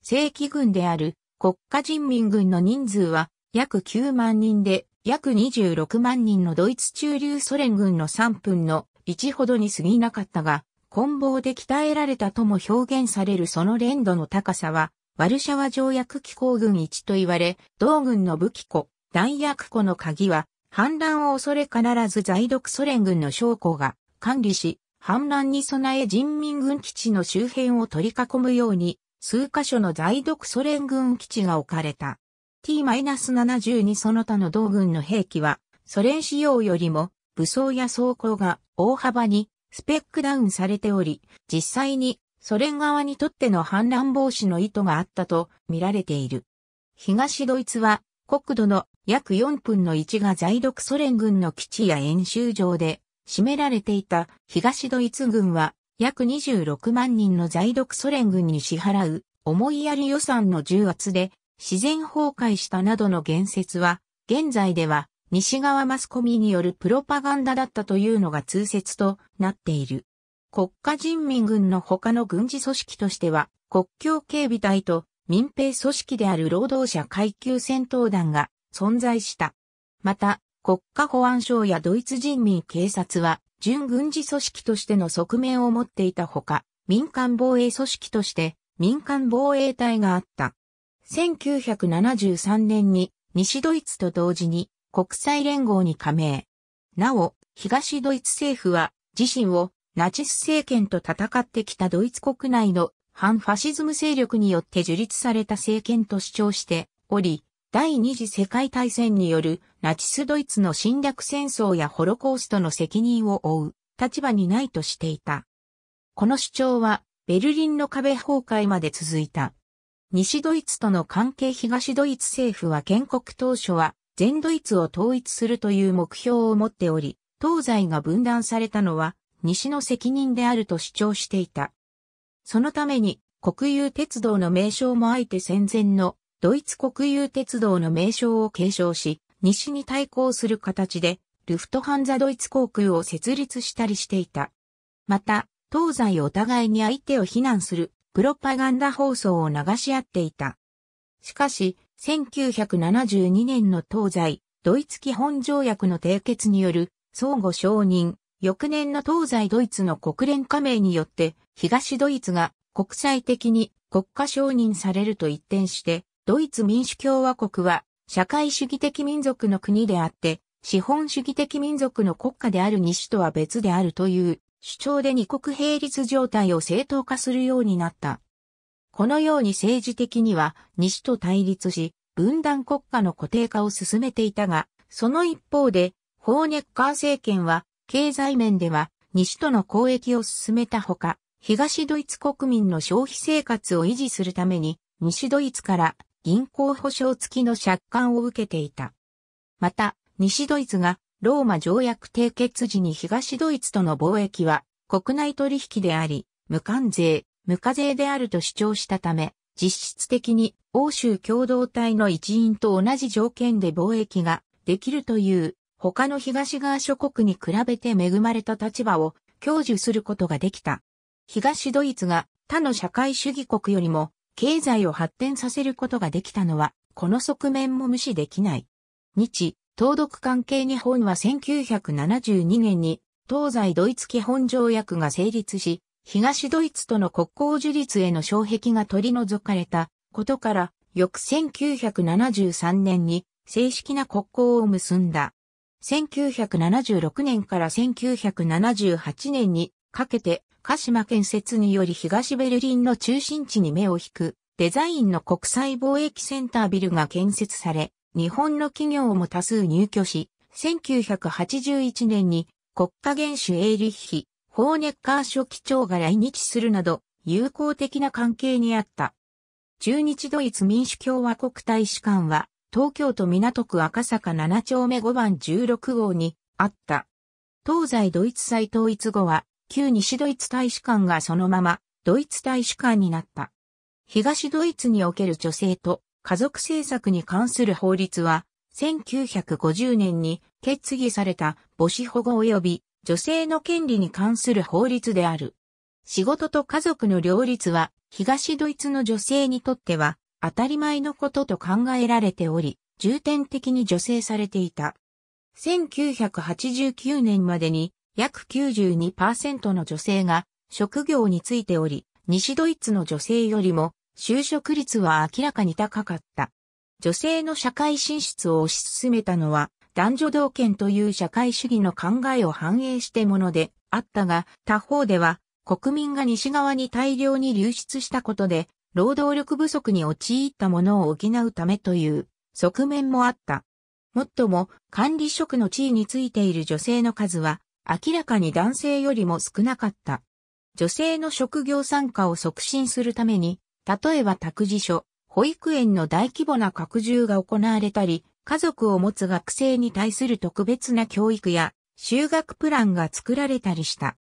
正規軍である国家人民軍の人数は約9万人で約26万人のドイツ中流ソ連軍の3分の1ほどに過ぎなかったが、棍棒で鍛えられたとも表現されるその連度の高さは、ワルシャワ条約機構軍1と言われ、同軍の武器庫、弾薬庫の鍵は、反乱を恐れ必ず在独ソ連軍の将校が管理し、反乱に備え人民軍基地の周辺を取り囲むように、数カ所の在独ソ連軍基地が置かれた。T-72 その他の同軍の兵器は、ソ連仕様よりも武装や装甲が大幅にスペックダウンされており、実際にソ連側にとっての反乱防止の意図があったと見られている。東ドイツは国土の約4分の1が在独ソ連軍の基地や演習場で占められていた東ドイツ軍は約26万人の在独ソ連軍に支払う、思いやり予算の重圧で、自然崩壊したなどの言説は、現在では、西側マスコミによるプロパガンダだったというのが通説となっている。国家人民軍の他の軍事組織としては、国境警備隊と民兵組織である労働者階級戦闘団が存在した。また、国家保安省やドイツ人民警察は準軍事組織としての側面を持っていたほか、民間防衛組織として民間防衛隊があった。1973年に西ドイツと同時に国際連合に加盟。なお、東ドイツ政府は自身をナチス政権と戦ってきたドイツ国内の反ファシズム勢力によって樹立された政権と主張しており、第二次世界大戦によるナチスドイツの侵略戦争やホロコーストの責任を負う立場にないとしていた。この主張はベルリンの壁崩壊まで続いた。西ドイツとの関係東ドイツ政府は建国当初は全ドイツを統一するという目標を持っており、東西が分断されたのは西の責任であると主張していた。そのために国有鉄道の名称もあえて戦前のドイツ国有鉄道の名称を継承し、西に対抗する形で、ルフトハンザドイツ航空を設立したりしていた。また、東西お互いに相手を非難するプロパガンダ放送を流し合っていた。しかし、1972年の東西、ドイツ基本条約の締結による相互承認、翌年の東西ドイツの国連加盟によって、東ドイツが国際的に国家承認されると一転して、ドイツ民主共和国は社会主義的民族の国であって、資本主義的民族の国家である西とは別であるという主張で二国並立状態を正当化するようになった。このように政治的には西と対立し、分断国家の固定化を進めていたが、その一方で、ホーネッカー政権は、経済面では、西との交易を進めたほか、東ドイツ国民の消費生活を維持するために、西ドイツから銀行保証付きの借款を受けていた。また、西ドイツがローマ条約締結時に東ドイツとの貿易は国内取引であり、無関税、無課税であると主張したため、実質的に欧州共同体の一員と同じ条件で貿易ができるという他の東側諸国に比べて恵まれた立場を享受することができた。東ドイツが他の社会主義国よりも経済を発展させることができたのは、この側面も無視できない。日、東独関係日本は1972年に、東西ドイツ基本条約が成立し、東ドイツとの国交樹立への障壁が取り除かれたことから、翌1973年に正式な国交を結んだ。1976年から1978年にかけて鹿島建設により東ベルリンの中心地に目を引くデザインの国際貿易センタービルが建設され、日本の企業も多数入居し、1981年に国家元首エイリッヒ、ホーネッカー書記長が来日するなど、友好的な関係にあった。中日ドイツ民主共和国大使館は、東京都港区赤坂7丁目5番16号にあった。東西ドイツ再統一後は、旧西ドイツ大使館がそのまま、ドイツ大使館になった。東ドイツにおける女性と家族政策に関する法律は、1950年に決議された母子保護及び女性の権利に関する法律である。仕事と家族の両立は、東ドイツの女性にとっては、当たり前のことと考えられており、重点的に助成されていた。1989年までに約92%の女性が職業についており、西ドイツの女性よりも就職率は明らかに高かった。女性の社会進出を推し進めたのは男女同権という社会主義の考えを反映してものであったが、他方では国民が西側に大量に流出したことで労働力不足に陥ったものを補うためという側面もあった。もっとも管理職の地位についている女性の数は明らかに男性よりも少なかった。女性の職業参加を促進するために、例えば託児所、保育園の大規模な拡充が行われたり、家族を持つ学生に対する特別な教育や就学プランが作られたりした。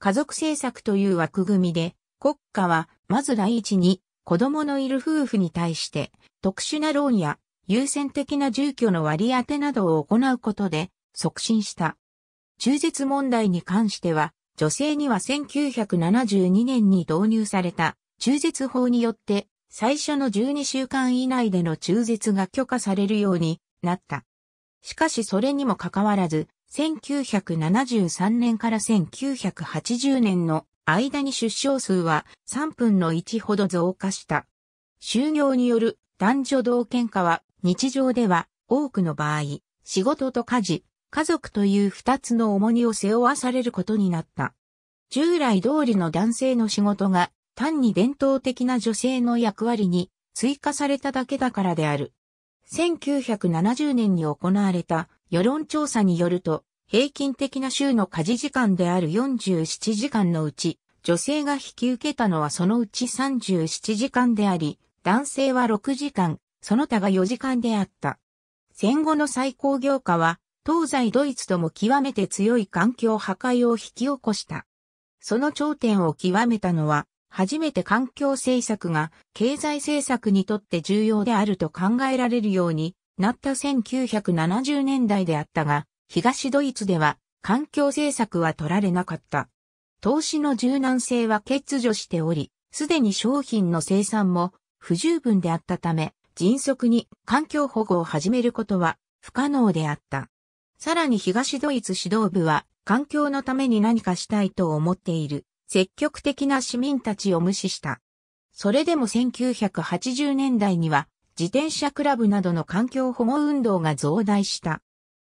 家族政策という枠組みで、国家はまず第一に子供のいる夫婦に対して特殊なローンや優先的な住居の割り当てなどを行うことで促進した。中絶問題に関しては、女性には1972年に導入された中絶法によって最初の12週間以内での中絶が許可されるようになった。しかしそれにもかかわらず、1973年から1980年の間に出生数は3分の1ほど増加した。就業による男女同喧嘩は日常では多くの場合、仕事と家事、家族という二つの重荷を背負わされることになった。従来通りの男性の仕事が単に伝統的な女性の役割に追加されただけだからである。1970年に行われた世論調査によると、平均的な週の家事時間である47時間のうち、女性が引き受けたのはそのうち37時間であり、男性は6時間、その他が4時間であった。戦後の最高業価は東西ドイツとも極めて強い環境破壊を引き起こした。その頂点を極めたのは、初めて環境政策が経済政策にとって重要であると考えられるようになった1970年代であったが、東ドイツでは環境政策は取られなかった。投資の柔軟性は欠如しており、すでに商品の生産も不十分であったため、迅速に環境保護を始めることは不可能であった。さらに東ドイツ指導部は、環境のために何かしたいと思っている、積極的な市民たちを無視した。それでも1980年代には、自転車クラブなどの環境保護運動が増大した。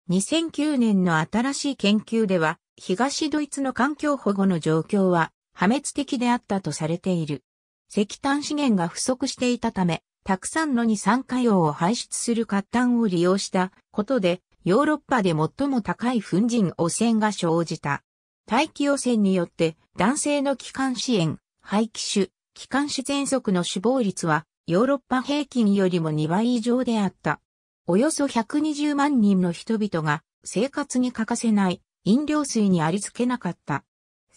2009年の新しい研究では、東ドイツの環境保護の状況は破滅的であったとされている。石炭資源が不足していたため、たくさんの二酸化硫黄を排出する活炭を利用したことでヨーロッパで最も高い粉塵汚染が生じた。大気汚染によって男性の気管支炎、肺気腫、気管支喘息の死亡率はヨーロッパ平均よりも2倍以上であった。およそ120万人の人々が生活に欠かせない飲料水にありつけなかった。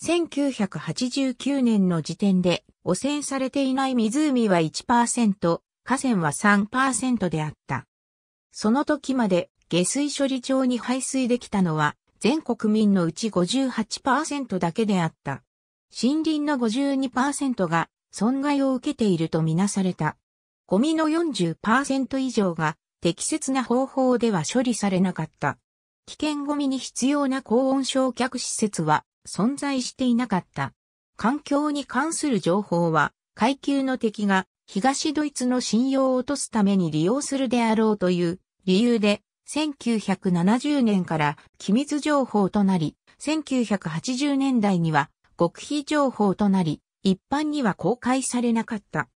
1989年の時点で汚染されていない湖は1%、河川は3%であった。その時まで下水処理場に排水できたのは、全国民のうち58%だけであった。森林の52%が損害を受けているとみなされた。ゴミの40%以上が適切な方法では処理されなかった。危険ゴミに必要な高温焼却施設は存在していなかった。環境に関する情報は階級の敵が東ドイツの信用を落とすために利用するであろうという理由で1970年から機密情報となり、1980年代には極秘情報となり、一般には公開されなかった。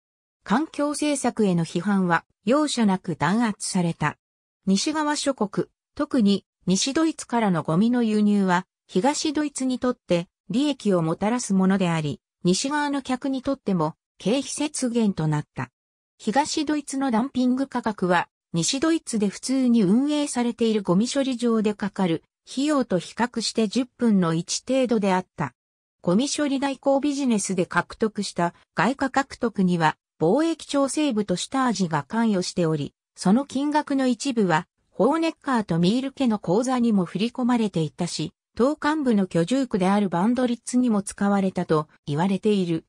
環境政策への批判は容赦なく弾圧された。西側諸国、特に西ドイツからのゴミの輸入は東ドイツにとって利益をもたらすものであり、西側の客にとっても経費節減となった。東ドイツのダンピング価格は西ドイツで普通に運営されているゴミ処理場でかかる費用と比較して10分の1程度であった。ゴミ処理代行ビジネスで獲得した外貨獲得には貿易調整部と下味が関与しており、その金額の一部はホーネッカーとミール家の口座にも振り込まれていたし、党幹部の居住区であるバンドリッツにも使われたと言われている。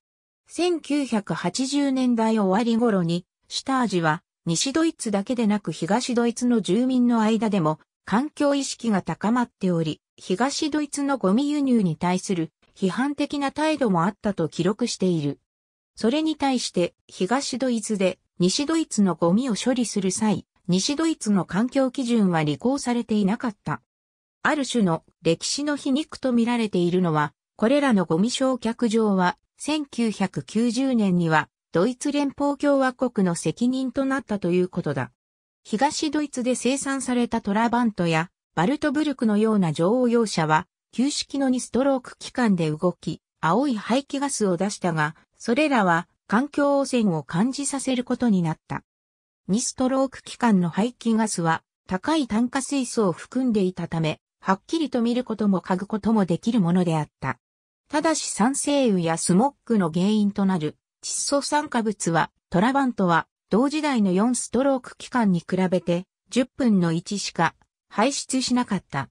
1980年代終わり頃に、下味は西ドイツだけでなく東ドイツの住民の間でも環境意識が高まっており、東ドイツのゴミ輸入に対する批判的な態度もあったと記録している。それに対して東ドイツで西ドイツのゴミを処理する際、西ドイツの環境基準は履行されていなかった。ある種の歴史の皮肉と見られているのは、これらのゴミ焼却場は1990年にはドイツ連邦共和国の責任となったということだ。東ドイツで生産されたトラバントやバルトブルクのような乗用車は、旧式の2ストローク機関で動き、青い排気ガスを出したが、それらは環境汚染を感じさせることになった。2ストローク機関の排気ガスは、高い炭化水素を含んでいたため、はっきりと見ることも嗅ぐこともできるものであった。ただし酸性雨やスモッグの原因となる窒素酸化物は、トラバントは、同時代の4ストローク期間に比べて、10分の1しか排出しなかった。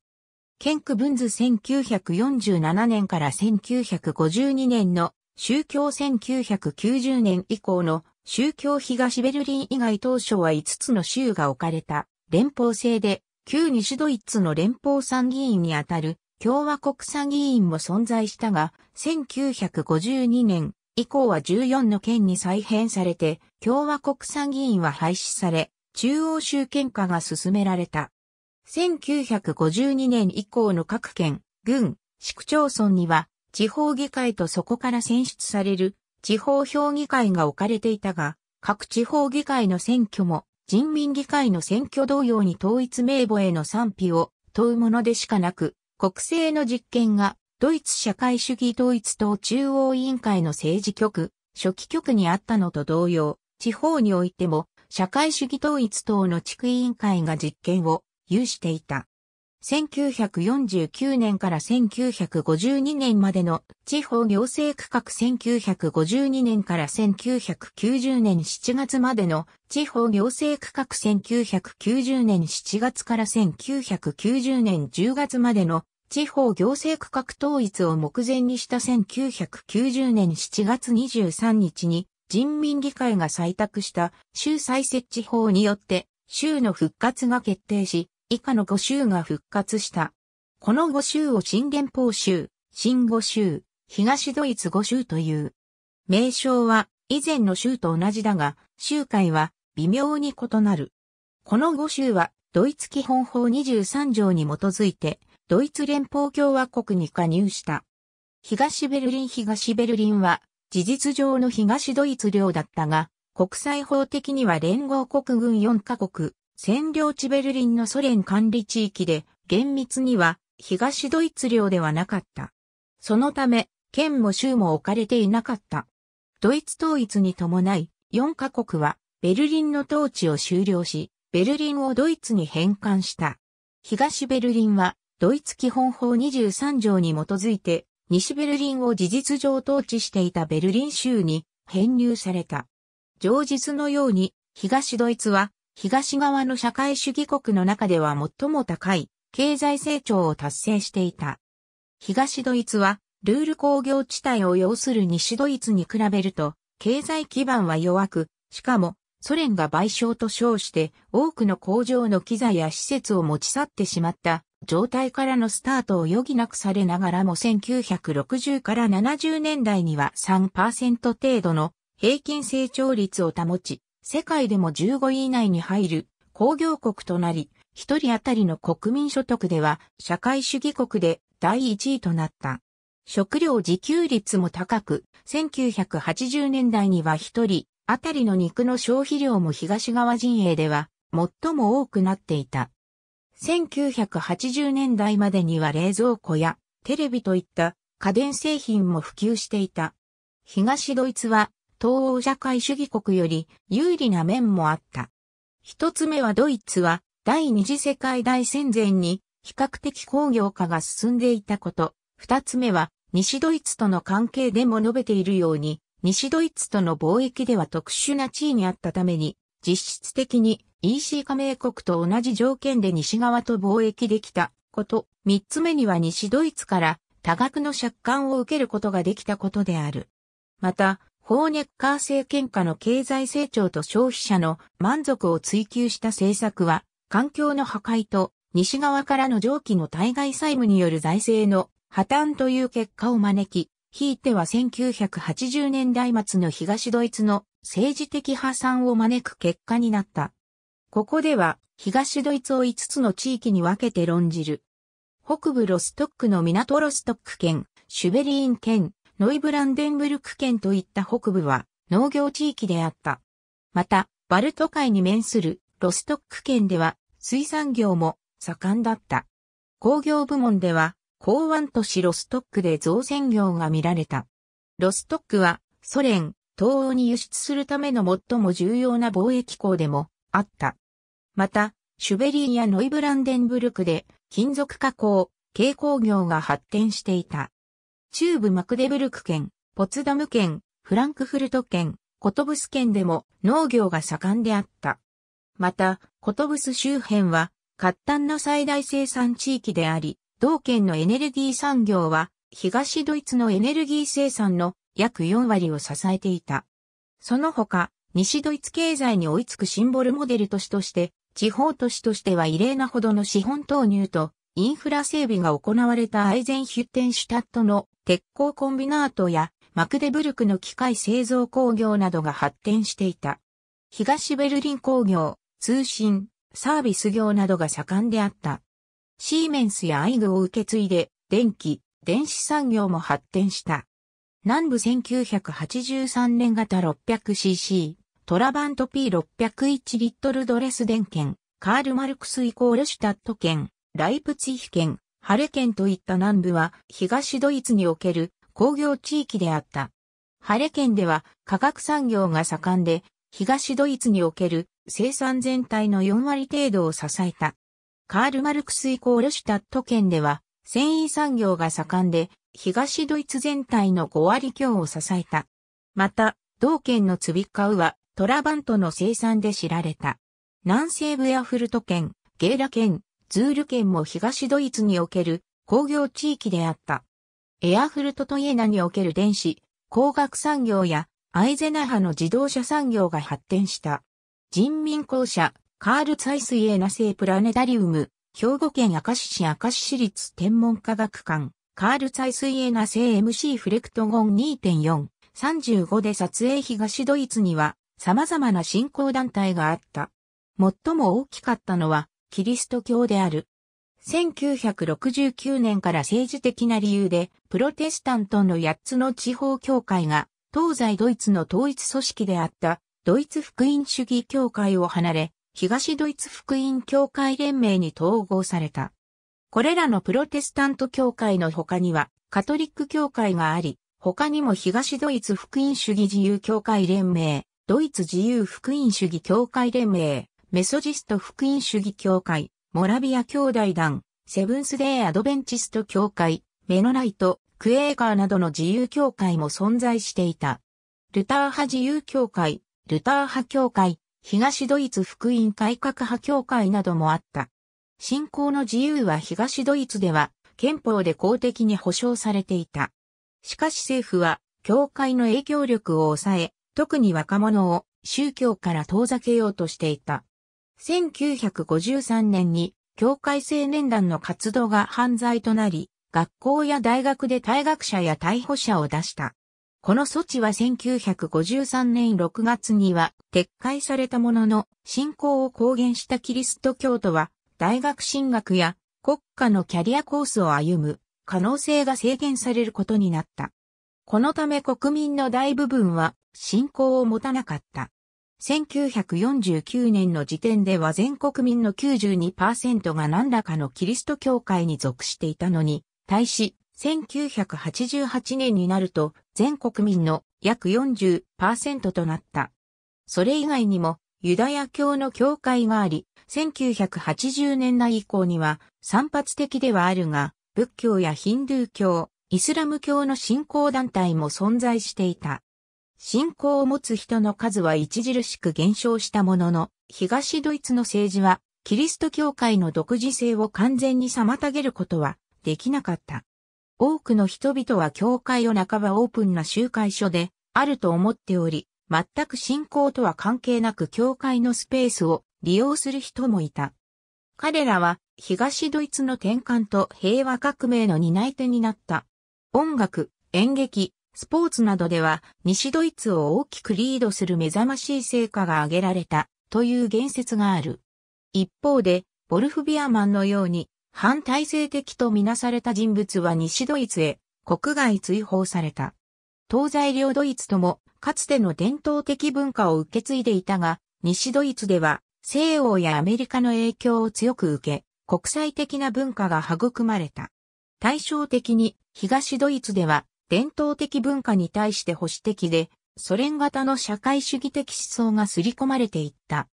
ケンク・ブンズ1947年から1952年の宗教1990年以降の宗教東ベルリン以外当初は5つの州が置かれた連邦制で旧西ドイツの連邦参議院にあたる共和国参議院も存在したが1952年以降は14の県に再編されて、共和国参議院は廃止され、中央集権化が進められた。1952年以降の各県、郡、市区町村には、地方議会とそこから選出される、地方評議会が置かれていたが、各地方議会の選挙も、人民議会の選挙同様に統一名簿への賛否を問うものでしかなく、国政の実権がドイツ社会主義統一党中央委員会の政治局、初期局にあったのと同様、地方においても社会主義統一党の地区委員会が実権を有していた。1949年から1952年までの地方行政区画1952年から1990年7月までの地方行政区画1990年7月から1990年10月までの地方行政区画統一を目前にした1990年7月23日に人民議会が採択した州再設置法によって州の復活が決定し、以下の5州が復活した。この5州を新連邦州、新5州、東ドイツ5州という。名称は以前の州と同じだが、州会は微妙に異なる。この5州はドイツ基本法23条に基づいてドイツ連邦共和国に加入した。東ベルリン東ベルリンは、事実上の東ドイツ領だったが、国際法的には連合国軍4カ国、占領地ベルリンのソ連管理地域で、厳密には東ドイツ領ではなかった。そのため、県も州も置かれていなかった。ドイツ統一に伴い、4カ国はベルリンの統治を終了し、ベルリンをドイツに返還した。東ベルリンはドイツ基本法23条に基づいて、西ベルリンを事実上統治していたベルリン州に編入された。上実のように、東ドイツは、東側の社会主義国の中では最も高い経済成長を達成していた。東ドイツは、ルール工業地帯を要する西ドイツに比べると、経済基盤は弱く、しかも、ソ連が賠償と称して、多くの工場の機材や施設を持ち去ってしまった状態からのスタートを余儀なくされながらも1960から70年代には3%程度の平均成長率を保ち、世界でも15位以内に入る工業国となり、一人当たりの国民所得では社会主義国で第1位となった。食料自給率も高く、1980年代には一人当たりの肉の消費量も東側陣営では最も多くなっていた。1980年代までには冷蔵庫やテレビといった家電製品も普及していた。東ドイツは東欧社会主義国より有利な面もあった。一つ目はドイツは第二次世界大戦前に比較的工業化が進んでいたこと。二つ目は西ドイツとの関係でも述べているように、西ドイツとの貿易では特殊な地位にあったために、実質的に EC 加盟国と同じ条件で西側と貿易できたこと、三つ目には西ドイツから多額の借款を受けることができたことである。また、ホーネッカー政権下の経済成長と消費者の満足を追求した政策は、環境の破壊と西側からの上記の対外債務による財政の破綻という結果を招き、ひいては1980年代末の東ドイツの政治的破産を招く結果になった。ここでは、東ドイツを5つの地域に分けて論じる。北部ロストックの港ロストック県、シュベリーン県、ノイブランデンブルク県といった北部は農業地域であった。また、バルト海に面するロストック県では水産業も盛んだった。工業部門では、港湾都市ロストックで造船業が見られた。ロストックはソ連、東欧に輸出するための最も重要な貿易港でもあった。また、シュベリーやノイブランデンブルクで金属加工、軽工業が発展していた。中部マクデブルク県、ポツダム県、フランクフルト県、コトブス県でも農業が盛んであった。また、コトブス周辺は、活端の最大生産地域であり、同県のエネルギー産業は東ドイツのエネルギー生産の約4割を支えていた。その他、西ドイツ経済に追いつくシンボルモデル都市として、地方都市としては異例なほどの資本投入とインフラ整備が行われたアイゼンヒュッテンシュタットの鉄鋼コンビナートやマクデブルクの機械製造工業などが発展していた。東ベルリン工業、通信、サービス業などが盛んであった。シーメンスやアイグを受け継いで、電気、電子産業も発展した。南部1983年型 600cc、トラバント P601 リットルドレス電圏、カールマルクスイコールシュタット圏、ライプツィヒ圏、ハレ圏といった南部は東ドイツにおける工業地域であった。ハレ圏では化学産業が盛んで、東ドイツにおける生産全体の4割程度を支えた。カールマルクスイコールシュタット圏では繊維産業が盛んで、東ドイツ全体の5割強を支えた。また、同県のツビッカウはトラバントの生産で知られた。南西部ヤフルト県、ゲーラ県、ズール県も東ドイツにおける工業地域であった。エアフルトとイエナにおける電子、工学産業やアイゼナハの自動車産業が発展した。人民公社、カール・ツァイスイエナ製プラネタリウム、兵庫県明石市明石市立天文科学館、カールツァイスイエナ製 MC フレクトゴン2.4、35で撮影東ドイツには様々な信仰団体があった。最も大きかったのはキリスト教である。1969年から政治的な理由でプロテスタントの8つの地方教会が東西ドイツの統一組織であったドイツ福音主義教会を離れ東ドイツ福音教会連盟に統合された。これらのプロテスタント教会の他には、カトリック教会があり、他にも東ドイツ福音主義自由教会連盟、ドイツ自由福音主義教会連盟、メソジスト福音主義教会、モラビア兄弟団、セブンスデイアドベンチスト教会、メノライト、クエーカーなどの自由教会も存在していた。ルター派自由教会、ルター派教会、東ドイツ福音改革派協会などもあった。信仰の自由は東ドイツでは憲法で公的に保障されていた。しかし政府は教会の影響力を抑え、特に若者を宗教から遠ざけようとしていた。1953年に教会青年団の活動が犯罪となり、学校や大学で退学者や逮捕者を出した。この措置は1953年6月には撤回されたものの、信仰を公言したキリスト教徒は、大学進学や国家のキャリアコースを歩む可能性が制限されることになった。このため国民の大部分は信仰を持たなかった。1949年の時点では全国民の92%が何らかのキリスト教会に属していたのに、対し、1988年になると全国民の約40%となった。それ以外にもユダヤ教の教会があり、1980年代以降には散発的ではあるが、仏教やヒンドゥー教、イスラム教の信仰団体も存在していた。信仰を持つ人の数は著しく減少したものの、東ドイツの政治は、キリスト教会の独自性を完全に妨げることはできなかった。多くの人々は教会を半ばオープンな集会所であると思っており、全く信仰とは関係なく教会のスペースを利用する人もいた。彼らは東ドイツの転換と平和革命の担い手になった。音楽、演劇、スポーツなどでは西ドイツを大きくリードする目覚ましい成果が挙げられたという言説がある。一方で、ボルフビアマンのように反体制的とみなされた人物は西ドイツへ国外追放された。東西両ドイツともかつての伝統的文化を受け継いでいたが、西ドイツでは西欧やアメリカの影響を強く受け、国際的な文化が育まれた。対照的に東ドイツでは伝統的文化に対して保守的で、ソ連型の社会主義的思想が刷り込まれていった。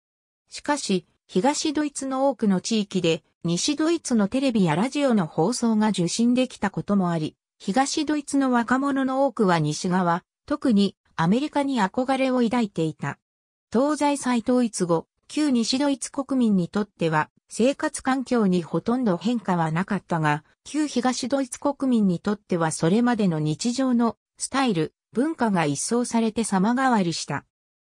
しかし、東ドイツの多くの地域で西ドイツのテレビやラジオの放送が受信できたこともあり、東ドイツの若者の多くは西側、特にアメリカに憧れを抱いていた。東西再統一後、旧西ドイツ国民にとっては生活環境にほとんど変化はなかったが、旧東ドイツ国民にとってはそれまでの日常のスタイル、文化が一掃されて様変わりした。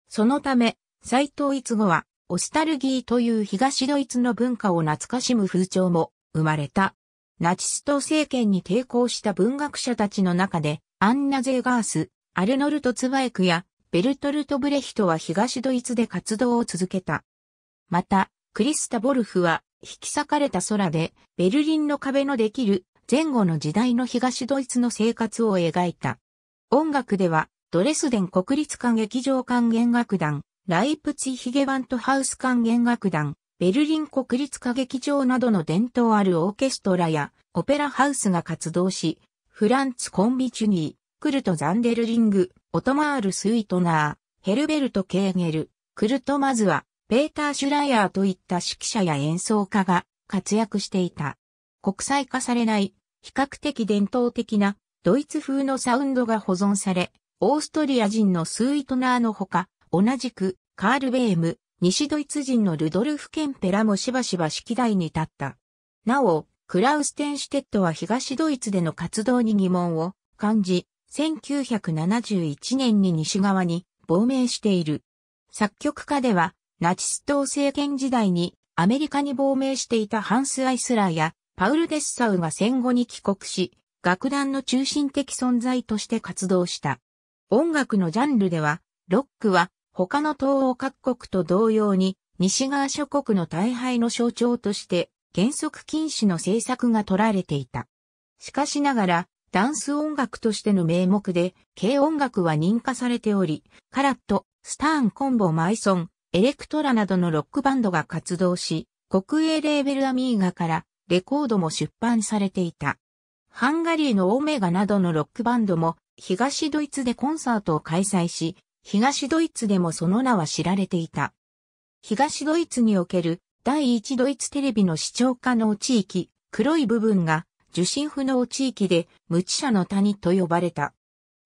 そのため、再統一後はオスタルギーという東ドイツの文化を懐かしむ風潮も生まれた。ナチスト政権に抵抗した文学者たちの中で、アンナ・ゼーガース、アルノルト・ツバエクやベルトルト・ブレヒトは東ドイツで活動を続けた。また、クリスタ・ボルフは、引き裂かれた空で、ベルリンの壁のできる前後の時代の東ドイツの生活を描いた。音楽では、ドレスデン国立歌劇場管弦楽団、ライプツィヒゲワントハウス管弦楽団、ベルリン国立歌劇場などの伝統あるオーケストラやオペラハウスが活動し、フランツ・コンビチュニー、クルト・ザンデルリング、オトマール・スイートナー、ヘルベルト・ケーゲル、クルト・マズは、ペーター・シュライヤーといった指揮者や演奏家が活躍していた。国際化されない、比較的伝統的なドイツ風のサウンドが保存され、オーストリア人のスイートナーのほか、同じく、カール・ベーム、西ドイツ人のルドルフ・ケンペラもしばしば指揮台に立った。なお、クラウス・テンシュテットは東ドイツでの活動に疑問を感じ、1971年に西側に亡命している。作曲家では、ナチス党政権時代にアメリカに亡命していたハンス・アイスラーやパウル・デッサウが戦後に帰国し、楽団の中心的存在として活動した。音楽のジャンルでは、ロックは他の東欧各国と同様に、西側諸国の大敗の象徴として、原則禁止の政策が取られていた。しかしながら、ダンス音楽としての名目で、軽音楽は認可されており、カラット、スターン、コンボ、マイソン、エレクトラなどのロックバンドが活動し、国営レーベルアミーガからレコードも出版されていた。ハンガリーのオメガなどのロックバンドも東ドイツでコンサートを開催し、東ドイツでもその名は知られていた。東ドイツにおける第一ドイツテレビの視聴可能地域、黒い部分が受信不能地域で無知者の谷と呼ばれた。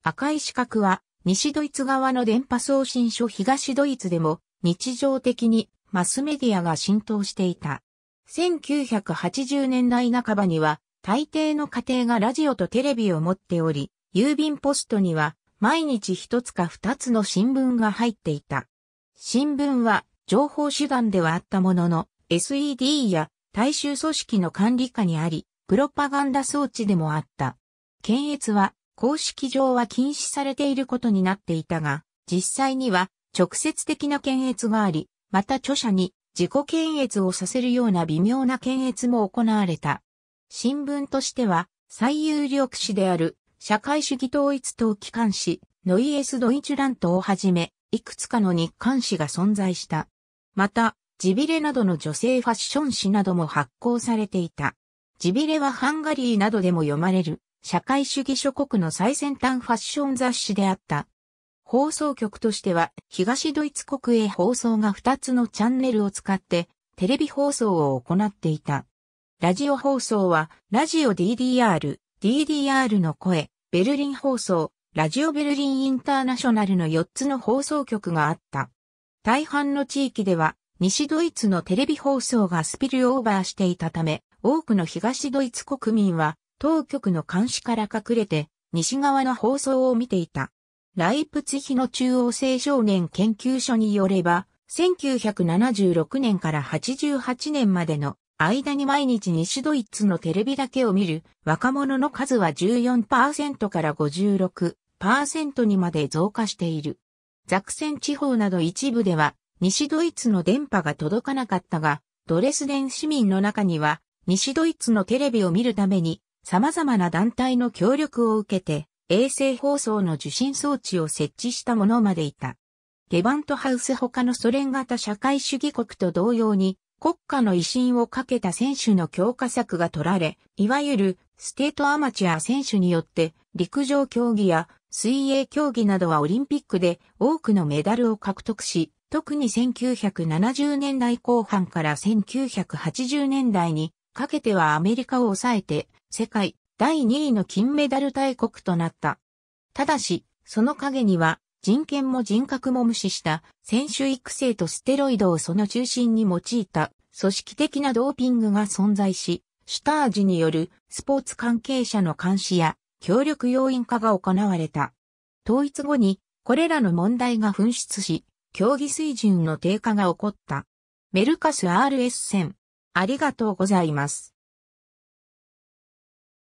赤い四角は西ドイツ側の電波送信所東ドイツでも日常的にマスメディアが浸透していた。1980年代半ばには大抵の家庭がラジオとテレビを持っており、郵便ポストには毎日一つか二つの新聞が入っていた。新聞は情報手段ではあったものの、SED や大衆組織の管理下にあり、プロパガンダ装置でもあった。検閲は公式上は禁止されていることになっていたが、実際には直接的な検閲があり、また著者に自己検閲をさせるような微妙な検閲も行われた。新聞としては最有力紙である社会主義統一党機関紙、ノイエス・ドイチュラントをはじめ、いくつかの日刊誌が存在した。また、ジビレなどの女性ファッション誌なども発行されていた。ジビレはハンガリーなどでも読まれる、社会主義諸国の最先端ファッション雑誌であった。放送局としては、東ドイツ国営放送が2つのチャンネルを使って、テレビ放送を行っていた。ラジオ放送は、ラジオ DDR、DDR の声、ベルリン放送、ラジオベルリンインターナショナルの4つの放送局があった。大半の地域では、西ドイツのテレビ放送がスピルオーバーしていたため、多くの東ドイツ国民は、当局の監視から隠れて、西側の放送を見ていた。ライプツヒの中央青少年研究所によれば、1976年から88年までの間に毎日西ドイツのテレビだけを見る若者の数は14%から56%にまで増加している。ザクセン地方など一部では西ドイツの電波が届かなかったが、ドレスデン市民の中には西ドイツのテレビを見るために様々な団体の協力を受けて衛星放送の受信装置を設置した者までいた。ゲバントハウス他のソ連型社会主義国と同様に国家の威信をかけた選手の強化策が取られ、いわゆるステートアマチュア選手によって陸上競技や水泳競技などはオリンピックで多くのメダルを獲得し、特に1970年代後半から1980年代にかけてはアメリカを抑えて世界第2位の金メダル大国となった。ただし、その陰には人権も人格も無視した選手育成とステロイドをその中心に用いた組織的なドーピングが存在し、シュタージによるスポーツ関係者の監視や協力要員化が行われた。統一後にこれらの問題が噴出し、競技水準の低下が起こった。メルカス RS 戦ありがとうございます。